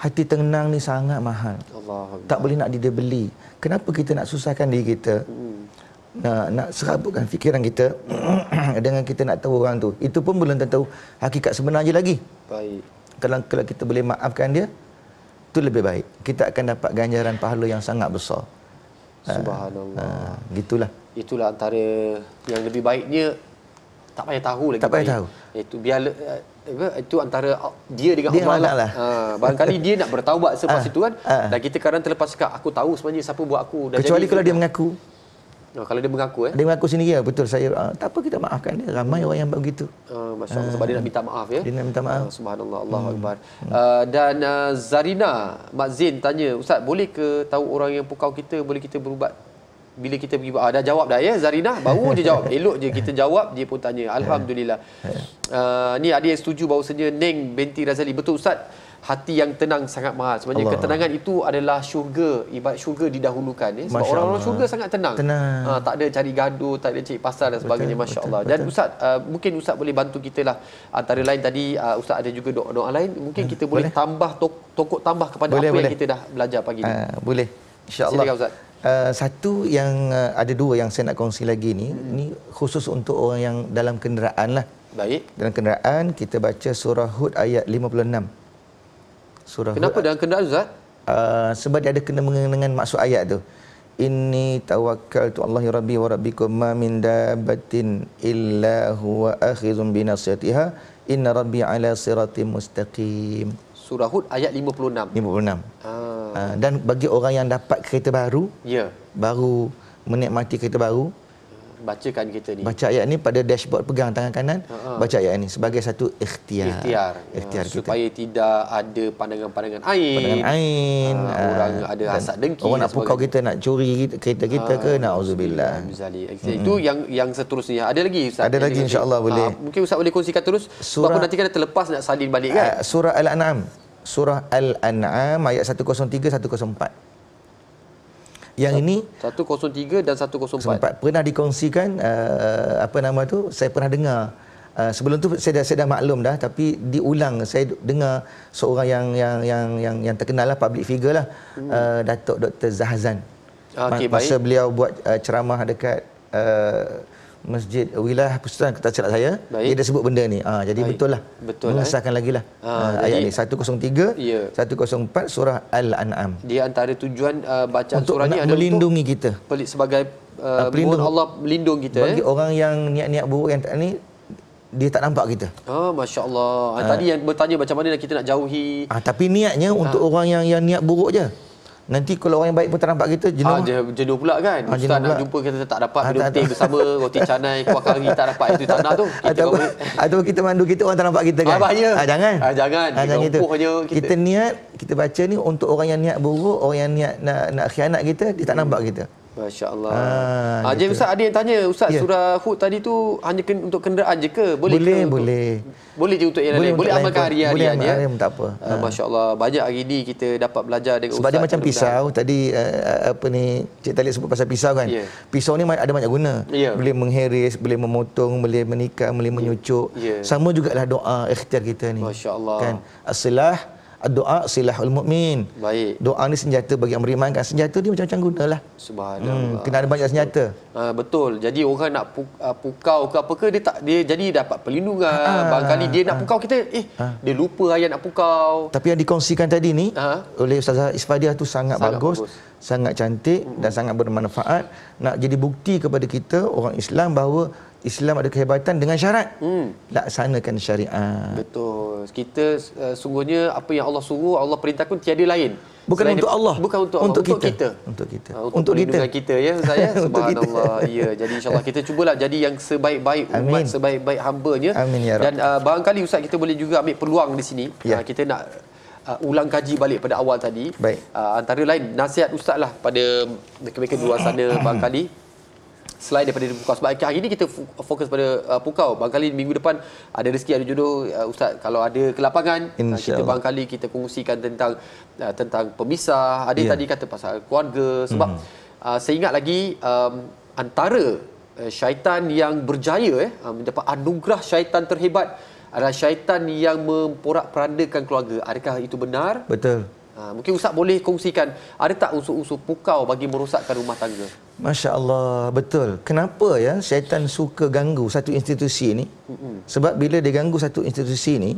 Hati tenang ni sangat mahal. Allah. Tak boleh nak dibeli. Kenapa kita nak susahkan diri kita? Hmm nak nak serabutkan fikiran kita dengan kita nak tahu orang tu. Itu pun belum tentu hakikat sebenarnya lagi. Baik. Kalau kalau kita boleh maafkan dia, tu lebih baik. Kita akan dapat ganjaran pahala yang sangat besar. Ah, Subhanallah. Uh, gitulah. Itulah antara yang lebih baiknya tak payah tahu lagi. Tak payah baik. tahu. Itu biar uh, itu antara dia dengan dia Umar lah. lah. Ha, barangkali dia nak bertaubat selepas ha, itu kan. Ha. Dan kita kadang terlepas cakap, aku tahu sebenarnya siapa buat aku. Kecuali kalau dia mengaku. Oh, kalau dia mengaku eh. Dia mengaku sendiri ya, betul saya. Uh, tak apa kita maafkan dia. Ramai hmm. orang yang buat begitu. Uh, ah, masya-Allah uh, sebab dia dah minta maaf ya. Dia nak minta maaf. Uh, subhanallah, Allahu hmm. akbar. Uh, dan uh, Zarina Mak Zain tanya, "Ustaz, boleh ke tahu orang yang pukau kita boleh kita berubat?" Bila kita pergi ah, dah jawab dah ya Zarina baru je jawab. Elok je kita jawab dia pun tanya. Alhamdulillah. Uh, ni ada yang setuju bahawa Neng binti Razali betul ustaz hati yang tenang sangat mahal sebenarnya Allah. ketenangan itu adalah syurga ibarat syurga didahulukan ya sebab orang-orang syurga sangat tenang, tenang. Ha, tak ada cari gaduh tak ada cari pasal dan sebagainya masya-Allah dan betul. ustaz uh, mungkin ustaz boleh bantu kita lah antara lain tadi uh, ustaz ada juga doa-doa lain mungkin hmm. kita boleh, boleh tambah tokok tambah kepada boleh, apa boleh. yang kita dah belajar pagi ni uh, boleh insya-Allah ustaz Uh, satu yang uh, ada dua yang saya nak kongsi lagi ni hmm. ni khusus untuk orang yang dalam kenderaan lah. Baik. Dalam kenderaan kita baca surah Hud ayat 56 surah Hud. Kenapa dalam kena Ustaz? Uh, sebab dia ada kena mengenai dengan maksud ayat tu. Inni tawakkal tu Allahi Rabbi wa Rabbikum ma min dabatin illa huwa akhizun binasiatiha inna Rabbi ala sirati mustaqim. Surah Hud ayat 56. 56. Ah. ah. Dan bagi orang yang dapat kereta baru, ya. baru menikmati kereta baru, bacakan kita ni. Baca ayat ni pada dashboard pegang tangan kanan, uh-huh. baca ayat ni sebagai satu ikhtiar. Ikhtiar. ikhtiar uh, kita. Supaya tidak ada pandangan-pandangan ain. Pandangan ain. Uh, orang ada hasad dengki. Orang nak pukau kita, nak curi kereta kita uh, ke, nak uzubillah. Uh, itu hmm yang yang seterusnya. Ada lagi Ustaz? Ada lagi insyaAllah boleh. Uh, mungkin Ustaz boleh kongsikan terus. Surah, Bapak nanti kan terlepas nak salin balik kan? Uh, surah Al-An'am. Surah Al-An'am ayat 103-104. Yang ini 103 dan 104. Sempat pernah dikongsikan uh, apa nama tu? Saya pernah dengar uh, sebelum tu saya dah saya dah maklum dah tapi diulang saya dengar seorang yang yang yang yang yang terkenal lah public figure lah hmm. uh, Datuk Dr Zahzan. Ah, okay, Masa beliau buat uh, ceramah dekat uh, masjid wilayah pusatan kita cerita saya Baik. dia dah sebut benda ni ha, jadi Baik. betul lah betul mengesahkan eh. lagi lah ha, ayat jadi, ni 103 ya. 104 surah Al-An'am di antara tujuan uh, bacaan untuk surah ni adalah melindungi kita sebagai uh, pelindung. Allah melindungi kita bagi eh. orang yang niat-niat buruk yang tak ni dia tak nampak kita. Oh, Masya Allah. Ha. Tadi yang bertanya macam mana kita nak jauhi. Ah, ha, tapi niatnya ha. untuk orang yang yang niat buruk je. Nanti kalau orang yang baik pun terampak kita jenuh. Ah, jenuh pula kan. Ah, Ustaz nak jumpa kita tak dapat ah, hidup teh bersama roti canai kuah kari tak dapat itu tanah tu. Kita atau, atau kita mandu kita orang terampak kita kan. Ah, bahaya. Ah, jangan. Ah, jangan. Ah, kita jangan kita. Kita. kita. niat kita baca ni untuk orang yang niat buruk, orang yang niat nak nak khianat kita dia tak hmm. nampak kita. Masya Allah. Ha, ah, ah, Ustaz ada yang tanya Ustaz yeah. surah Hud tadi tu hanya ken, untuk kenderaan je ke? Boleh boleh. Ke boleh. Untuk, boleh je untuk yang lain. Boleh amalkan hari-hari Boleh amalkan ya? hari-hari tak apa. Ha. Ah, Masya Allah banyak hari ni kita dapat belajar dengan Sebab Ustaz. Sebab dia macam pisau tadi uh, apa ni Cik Talib sebut pasal pisau kan. Yeah. Pisau ni ada banyak guna. Yeah. Boleh mengheris, boleh memotong, boleh menikam, boleh menyucuk. Yeah. Sama jugalah doa ikhtiar kita ni. Masya Allah. Kan? Asalah As doa silahul mukmin. Baik. Doa ni senjata bagi yang beriman kan. Senjata dia macam-macam gunalah. Subhanallah. Hmm, kena ada banyak senjata. Uh, betul. Jadi orang nak ah, pukau ke apa ke dia tak dia jadi dapat perlindungan. Ha, ah, ha, Barangkali dia ha, nak pukau kita eh ha. dia lupa ayat nak pukau. Tapi yang dikongsikan tadi ni ha? oleh Ustazah Isfadiah tu sangat, sangat bagus, bagus, sangat cantik hmm. dan sangat bermanfaat nak jadi bukti kepada kita orang Islam bahawa Islam ada kehebatan dengan syarat hmm. laksanakan syariah Betul. Kita uh, sungguhnya apa yang Allah suruh, Allah perintahkan pun tiada lain. Bukan Selain untuk Allah. Bukan untuk untuk, Allah. Kita. untuk kita. Untuk kita. Uh, untuk untuk kita. kita ya Ustaz ya. Subhanallah. ya. Jadi insyaAllah kita cubalah jadi yang sebaik-baik umat, Amin. sebaik-baik hambanya. Amin ya Rabbi. Dan uh, barangkali Ustaz kita boleh juga ambil peluang di sini. Ya. Uh, kita nak Uh, ulang kaji balik pada awal tadi Uh, antara lain nasihat ustaz lah pada mereka-mereka di luar sana barangkali selain daripada pukau sebab hari ni kita fokus pada uh, pukau Bangkali minggu depan ada rezeki ada jodoh uh, ustaz kalau ada kelapangan uh, kita bangkali kita kongsikan tentang uh, tentang pemisah ada yeah. Ya. tadi kata pasal keluarga sebab mm-hmm. uh, saya ingat lagi um, antara uh, syaitan yang berjaya eh uh, mendapat anugerah syaitan terhebat adalah syaitan yang memporak-perandakan keluarga adakah itu benar betul Ha, mungkin Ustaz boleh kongsikan, ada tak usuk-usuk pukau bagi merosakkan rumah tangga? Masya Allah, betul. Kenapa ya syaitan suka ganggu satu institusi ini? Sebab bila dia ganggu satu institusi ini,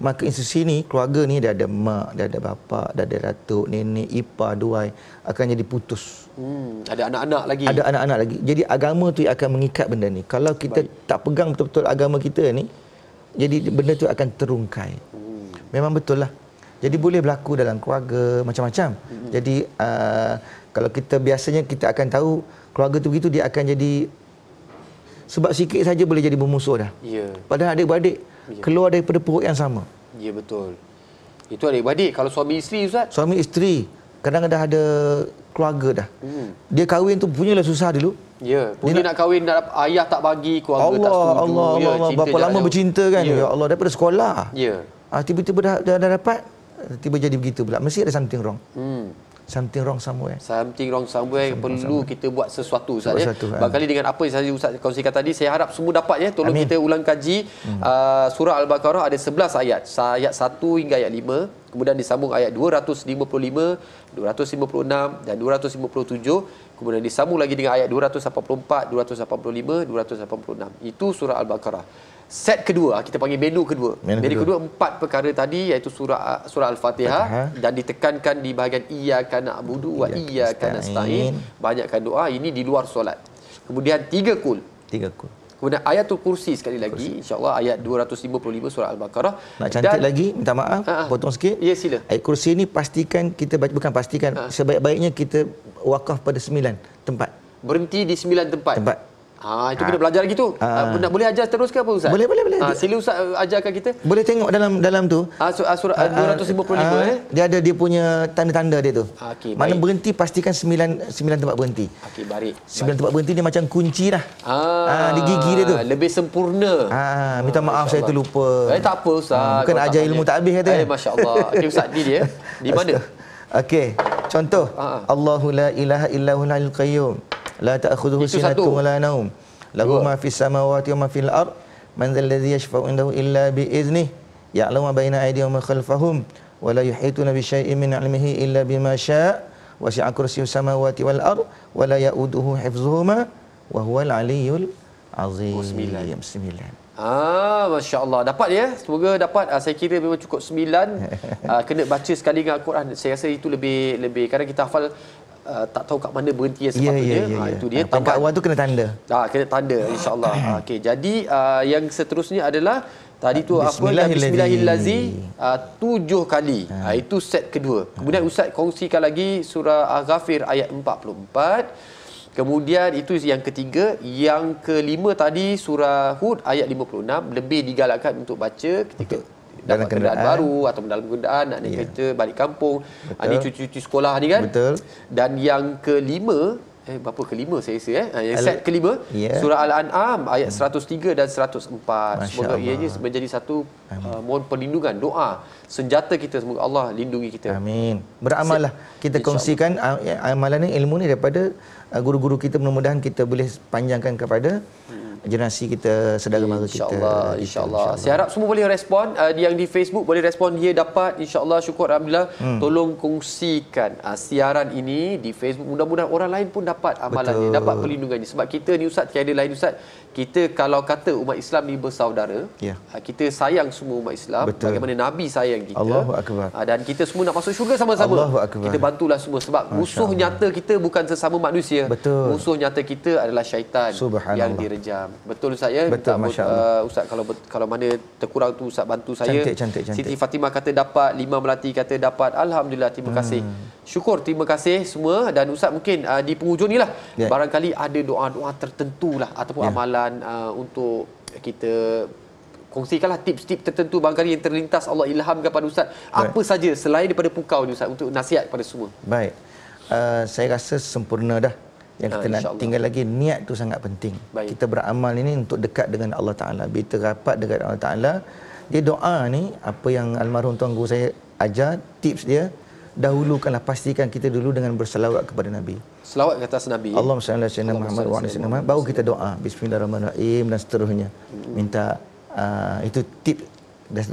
maka institusi ini, keluarga ni dia ada mak, dia ada bapa, dia ada datuk, nenek, ipa, duai, akan jadi putus. Hmm, ada anak-anak lagi. Ada anak-anak lagi. Jadi agama tu akan mengikat benda ni. Kalau kita Baik. tak pegang betul-betul agama kita ni, jadi benda tu akan terungkai. Hmm. Memang betul lah. Jadi boleh berlaku dalam keluarga macam-macam. Mm-hmm. Jadi uh, kalau kita biasanya kita akan tahu keluarga tu begitu dia akan jadi sebab sikit saja boleh jadi bermusuh dah. Ya. Yeah. Padahal adik-beradik yeah. keluar daripada perut yang sama. Ya yeah, betul. Itu adik-beradik kalau suami isteri ustaz. Suami isteri kadang-kadang ada keluarga dah. Hmm. Dia kahwin tu punyalah susah dulu. Ya, punya nak, nak kahwin dah, ayah tak bagi keluarga Allah, tak setuju. Allah, ya, Allah, Allah, berapa lama bercinta kan? Ya. ya Allah, daripada sekolah. Ya. Ah, tiba-tiba dah, dah, dah dapat tiba jadi begitu pula mesti ada something wrong hmm something wrong somewhere something wrong somewhere something perlu somewhere. kita buat sesuatu ustaz ya ha. berkali dengan apa yang saya ustaz kongsikan tadi saya harap semua dapat ya tolong Amin. kita ulang kaji hmm. uh, surah al-baqarah ada 11 ayat ayat 1 hingga ayat 5 kemudian disambung ayat 255 256 dan 257 kemudian disambung lagi dengan ayat 284 285 286 itu surah al-baqarah set kedua kita panggil menu kedua. Menu, kedua. kedua empat perkara tadi iaitu surah surah al-Fatihah dan ditekankan di bahagian iyyaka na'budu wa iyyaka nasta'in banyakkan doa ini di luar solat. Kemudian tiga kul. Tiga kul. Kemudian ayatul kursi sekali lagi kursi. insyaallah ayat 255 surah al-Baqarah. Nak cantik dan, lagi minta maaf uh-uh. potong sikit. Ya sila. Ayat kursi ini pastikan kita baca bukan pastikan uh-huh. sebaik-baiknya kita wakaf pada sembilan tempat. Berhenti di sembilan tempat. Tempat. Ah itu ah. kena ha. belajar lagi tu. Ha. Boleh ajar terus ke apa ustaz? Boleh boleh boleh. Ha, sila ustaz uh, ajarkan kita. Boleh tengok dalam dalam tu. Ah ha, surah ha, 255 ha, eh. Dia ada dia punya tanda-tanda dia tu. Ha, okay, Mana baik. berhenti pastikan 9 9 tempat berhenti. Okey baik. 9 baik. tempat berhenti ni macam kunci lah. Ah ha, di gigi dia tu. Lebih sempurna. Ah minta maaf ha, saya terlupa. Eh tak apa ustaz. Hmm, bukan ajar ilmu tak habis kata. Eh masya-Allah. Okey ustaz ni dia. Di mana? Okey. Contoh. Ha. Allahu la ilaha illa qayyum la ta'khudhuhu sinatun wa la nawm lahu ma fis samawati wa ma fil ard man dhal ladzi yashfa'u indahu illa bi idznih ya'lamu ma baina aydihim wa khalfahum wa la yuhituna bi syai'in min 'ilmihi illa bima syaa wa si'a kursiyyus samawati wal ard wa la ya'uduhu hifzuhuma wa huwal 'aliyyul 'azhim bismillahirrahmanirrahim Ah, Masya Allah Dapat ya Semoga dapat ah, Saya kira memang cukup sembilan ah, Kena baca sekali dengan Al-Quran Saya rasa itu lebih lebih. Kadang kita hafal uh, tak tahu kat mana berhenti yang ya, sepatutnya yeah, yeah, yeah, yeah. Ha, ya. itu dia ha, tempat awal tu kena tanda ah kena tanda insyaallah ha, okey jadi uh, yang seterusnya adalah tadi tu apa bismillahillazi uh, ah. tujuh kali ha. Ha, itu set kedua kemudian ha. ustaz kongsikan lagi surah al ghafir ayat 44 Kemudian itu yang ketiga, yang kelima tadi surah Hud ayat 56 lebih digalakkan untuk baca ketika Betul dalam kenderaan, kenderaan baru atau dalam kenderaan nak naik yeah. kereta balik kampung Betul. ni cuci-cuci sekolah ni kan Betul. dan yang kelima eh berapa kelima saya rasa eh yang eh, set kelima yeah. surah al-an'am ayat 103 hmm. dan 104 Masya semoga Allah. ini menjadi satu uh, mohon perlindungan doa senjata kita semoga Allah lindungi kita amin beramallah kita Insya kongsikan Allah. Uh, ya, amalan ni ilmu ni daripada uh, guru-guru kita mudah-mudahan kita boleh panjangkan kepada hmm generasi kita saudara mara kita insyaallah insyaallah insya saya harap semua boleh respon uh, yang di Facebook boleh respon dia dapat insyaallah syukur alhamdulillah hmm. tolong kongsikan uh, siaran ini di Facebook mudah-mudahan orang lain pun dapat amalan ni dapat perlindungan sebab kita ni ustaz tiada lain ustaz kita kalau kata umat Islam ni bersaudara ya. Ha, kita sayang semua umat Islam Betul. bagaimana nabi sayang kita Allahuakbar ha, dan kita semua nak masuk syurga sama-sama Allahuakbar. kita bantulah semua sebab Masya musuh Allah. nyata kita bukan sesama manusia Betul. musuh nyata kita adalah syaitan yang direjam Betul Ustaz ya Betul, Minta, Masya Allah. Uh, Ustaz kalau kalau mana terkurang tu Ustaz bantu saya cantik, cantik, cantik. Siti Fatimah kata dapat Lima Melati kata dapat alhamdulillah terima hmm. kasih syukur terima kasih semua dan Ustaz mungkin uh, di penghujung ni lah ya. barangkali ada doa-doa tertentu lah ataupun ya. amalan dan uh, untuk kita kongsikanlah tips-tips tertentu barangkali yang terlintas Allah ilham kepada ustaz apa baik. saja selain daripada pukau ni ustaz untuk nasihat kepada semua baik uh, saya rasa sempurna dah yang kita ha, nak tinggal lagi niat tu sangat penting baik. kita beramal ini untuk dekat dengan Allah taala kita rapat dengan Allah taala dia doa ni apa yang almarhum tuan guru saya ajar tips dia dahulukanlah pastikan kita dulu dengan berselawat kepada Nabi. Selawat ke atas Nabi. Allahumma salli ala sayyidina Muhammad wa ala sayyidina baru kita doa bismillahirrahmanirrahim dan seterusnya. Minta uh, itu tip dah,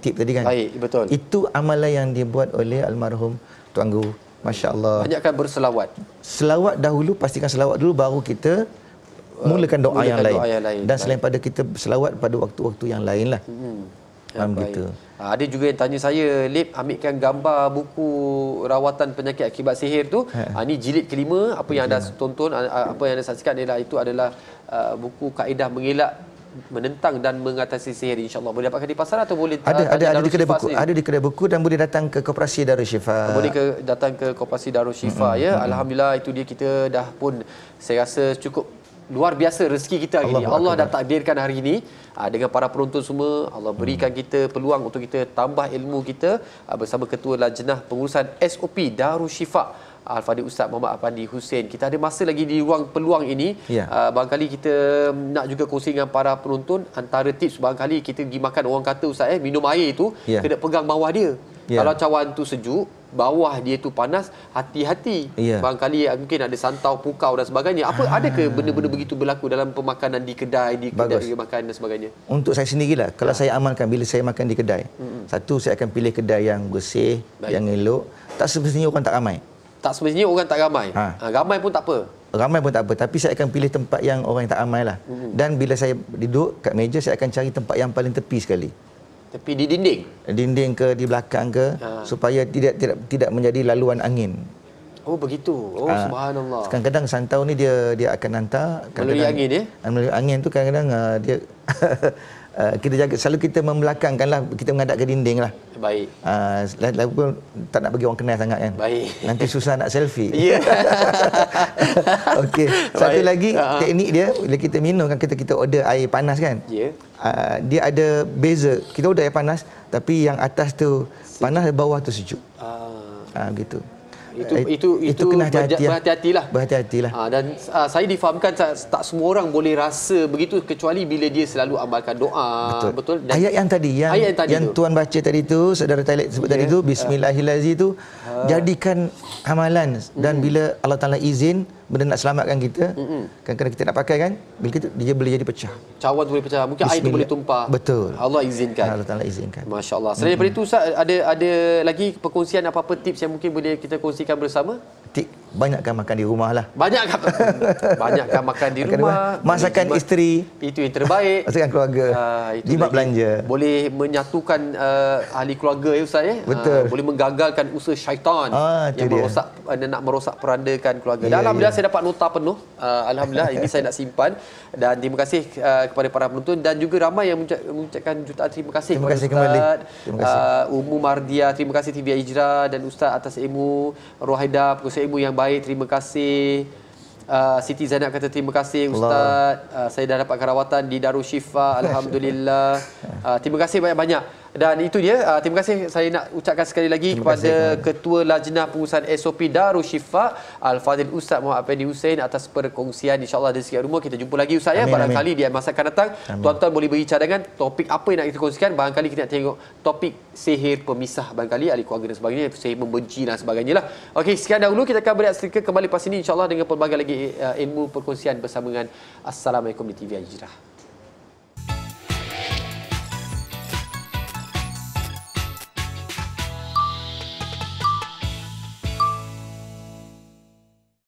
tip tadi kan. Baik, betul. Itu amalan yang dibuat oleh almarhum Tuan Guru. masya Banyakkan berselawat. Selawat dahulu pastikan selawat dulu baru kita eh, mulakan doa, mulakan yang, doa lain. yang lain dan selain pada kita selawat pada waktu-waktu yang lainlah. Hmm. Ya, Am kita. Ha, ada juga yang tanya saya, Lip, ambilkan gambar buku rawatan penyakit akibat sihir tu. Ha, ini ah, jilid kelima. Apa yang anda tonton, ah, apa yang anda saksikan adalah itu adalah uh, buku kaedah mengelak menentang dan mengatasi sihir insyaallah boleh dapatkan di pasar atau boleh ada ada ada di kedai buku ada di kedai buku dan boleh datang ke koperasi Darul Syifa boleh ke datang ke koperasi Darul Syifa mm-hmm. ya mm-hmm. alhamdulillah itu dia kita dah pun saya rasa cukup luar biasa rezeki kita hari Allah ini. Allah dah takdirkan hari ini ah, dengan para penonton semua. Allah berikan hmm. kita peluang untuk kita tambah ilmu kita ah, bersama Ketua Lajnah Pengurusan SOP Darul Syifa ah, Al-Fadhil Ustaz Muhammad Afandi Hussein. Kita ada masa lagi di ruang peluang ini. Ya. Barangkali kita nak juga kongsi dengan para penonton antara tips barangkali kita pergi makan orang kata Ustaz eh, minum air itu ya. kena pegang bawah dia. Ya. Kalau cawan tu sejuk, bawah dia tu panas hati-hati yeah. barangkali eh, mungkin ada santau pukau dan sebagainya apa ah. ada ke benda-benda begitu berlaku dalam pemakanan di kedai di kedai yang makan dan sebagainya untuk saya sendirilah kalau ya. saya amalkan bila saya makan di kedai hmm. satu saya akan pilih kedai yang bersih Baik. yang elok tak sebenarnya orang tak ramai tak sebenarnya orang tak ramai ha. Ha, ramai pun tak apa ramai pun tak apa tapi saya akan pilih tempat yang orang yang tak amai lah hmm. dan bila saya duduk kat meja saya akan cari tempat yang paling tepi sekali tapi di dinding dinding ke di belakang ke ha. supaya tidak tidak tidak menjadi laluan angin oh begitu oh ha. subhanallah kadang-kadang santau ni dia dia akan hantar kadang-kadang melalui angin ya ha, melalui angin tu kadang-kadang uh, dia Eh, kita jaga selalu kita membelakangkanlah kita menghadap ke dinding lah baik uh, ah, lagi pun tak nak bagi orang kenal sangat kan baik nanti susah nak selfie ya yeah. okey satu baik. lagi uh-huh. teknik dia bila kita minum kan kita kita order air panas kan ya yeah. uh, dia ada beza kita order air panas tapi yang atas tu panas bawah tu sejuk ah uh. uh, gitu itu eh, itu itu, itu kena hati-hati lah. berhati-hatilah berhati-hatilah ha, dan uh, saya difahamkan tak, tak semua orang boleh rasa begitu kecuali bila dia selalu amalkan doa betul, betul? Dan ayat yang tadi yang yang, tadi yang tuan baca tadi tu saudara Talib sebut yeah. tadi ya. tu bismillahirrahmanirrahim tu uh. jadikan amalan dan hmm. bila Allah Taala izin benda nak selamatkan kita mm-hmm. kan kena kita nak pakai kan bila kita dia boleh jadi pecah cawan tu boleh pecah mungkin air tu boleh tumpah betul Allah izinkan Allah Taala izinkan masya-Allah selain mm-hmm. daripada itu ada ada lagi perkongsian apa-apa tips yang mungkin boleh kita kongsikan bersama banyakkan makan di rumah lah. Banyakkan. banyakkan makan di makan rumah. Masakan jimat, isteri. Itu yang terbaik. Masakan keluarga. Uh, jimat belanja. Boleh menyatukan uh, ahli keluarga ya Ustaz ya. Betul. Uh, boleh menggagalkan usaha syaitan. Ah, yang merosak, uh, nak merosak perandakan keluarga. Yeah, Alhamdulillah yeah. saya dapat nota penuh. Uh, Alhamdulillah ini saya nak simpan. Dan terima kasih uh, kepada para penonton. Dan juga ramai yang mengucapkan jutaan terima kasih. Terima kasih kepada Ustaz. Terima kasih. Uh, Umum Mardia. Terima kasih TV Ijra. Dan Ustaz atas ilmu. Rohaida. Pengusaha ilmu yang baik terima kasih Uh, Siti Zainab kata terima kasih Ustaz uh, Saya dah dapatkan rawatan di Darul Syifa Alhamdulillah uh, Terima kasih banyak-banyak dan itu dia. Uh, terima kasih saya nak ucapkan sekali lagi terima kepada kasih. Ketua Lajnah Pengurusan SOP Darul Syifa Al-Fadhil Ustaz Muhammad Fendi Hussein atas perkongsian Insya Allah dari segi rumah. Kita jumpa lagi Ustaz ya. Barangkali dia masa akan datang. Tuan-tuan boleh beri cadangan topik apa yang nak kita kongsikan. Barangkali kita nak tengok topik sihir pemisah barangkali ahli keluarga dan sebagainya. Sihir membenci dan sebagainya lah. Okey sekian dahulu kita akan berlihat sedikit kembali pasal ini insya Allah dengan pelbagai lagi uh, ilmu perkongsian bersama dengan Assalamualaikum di TV Hijrah.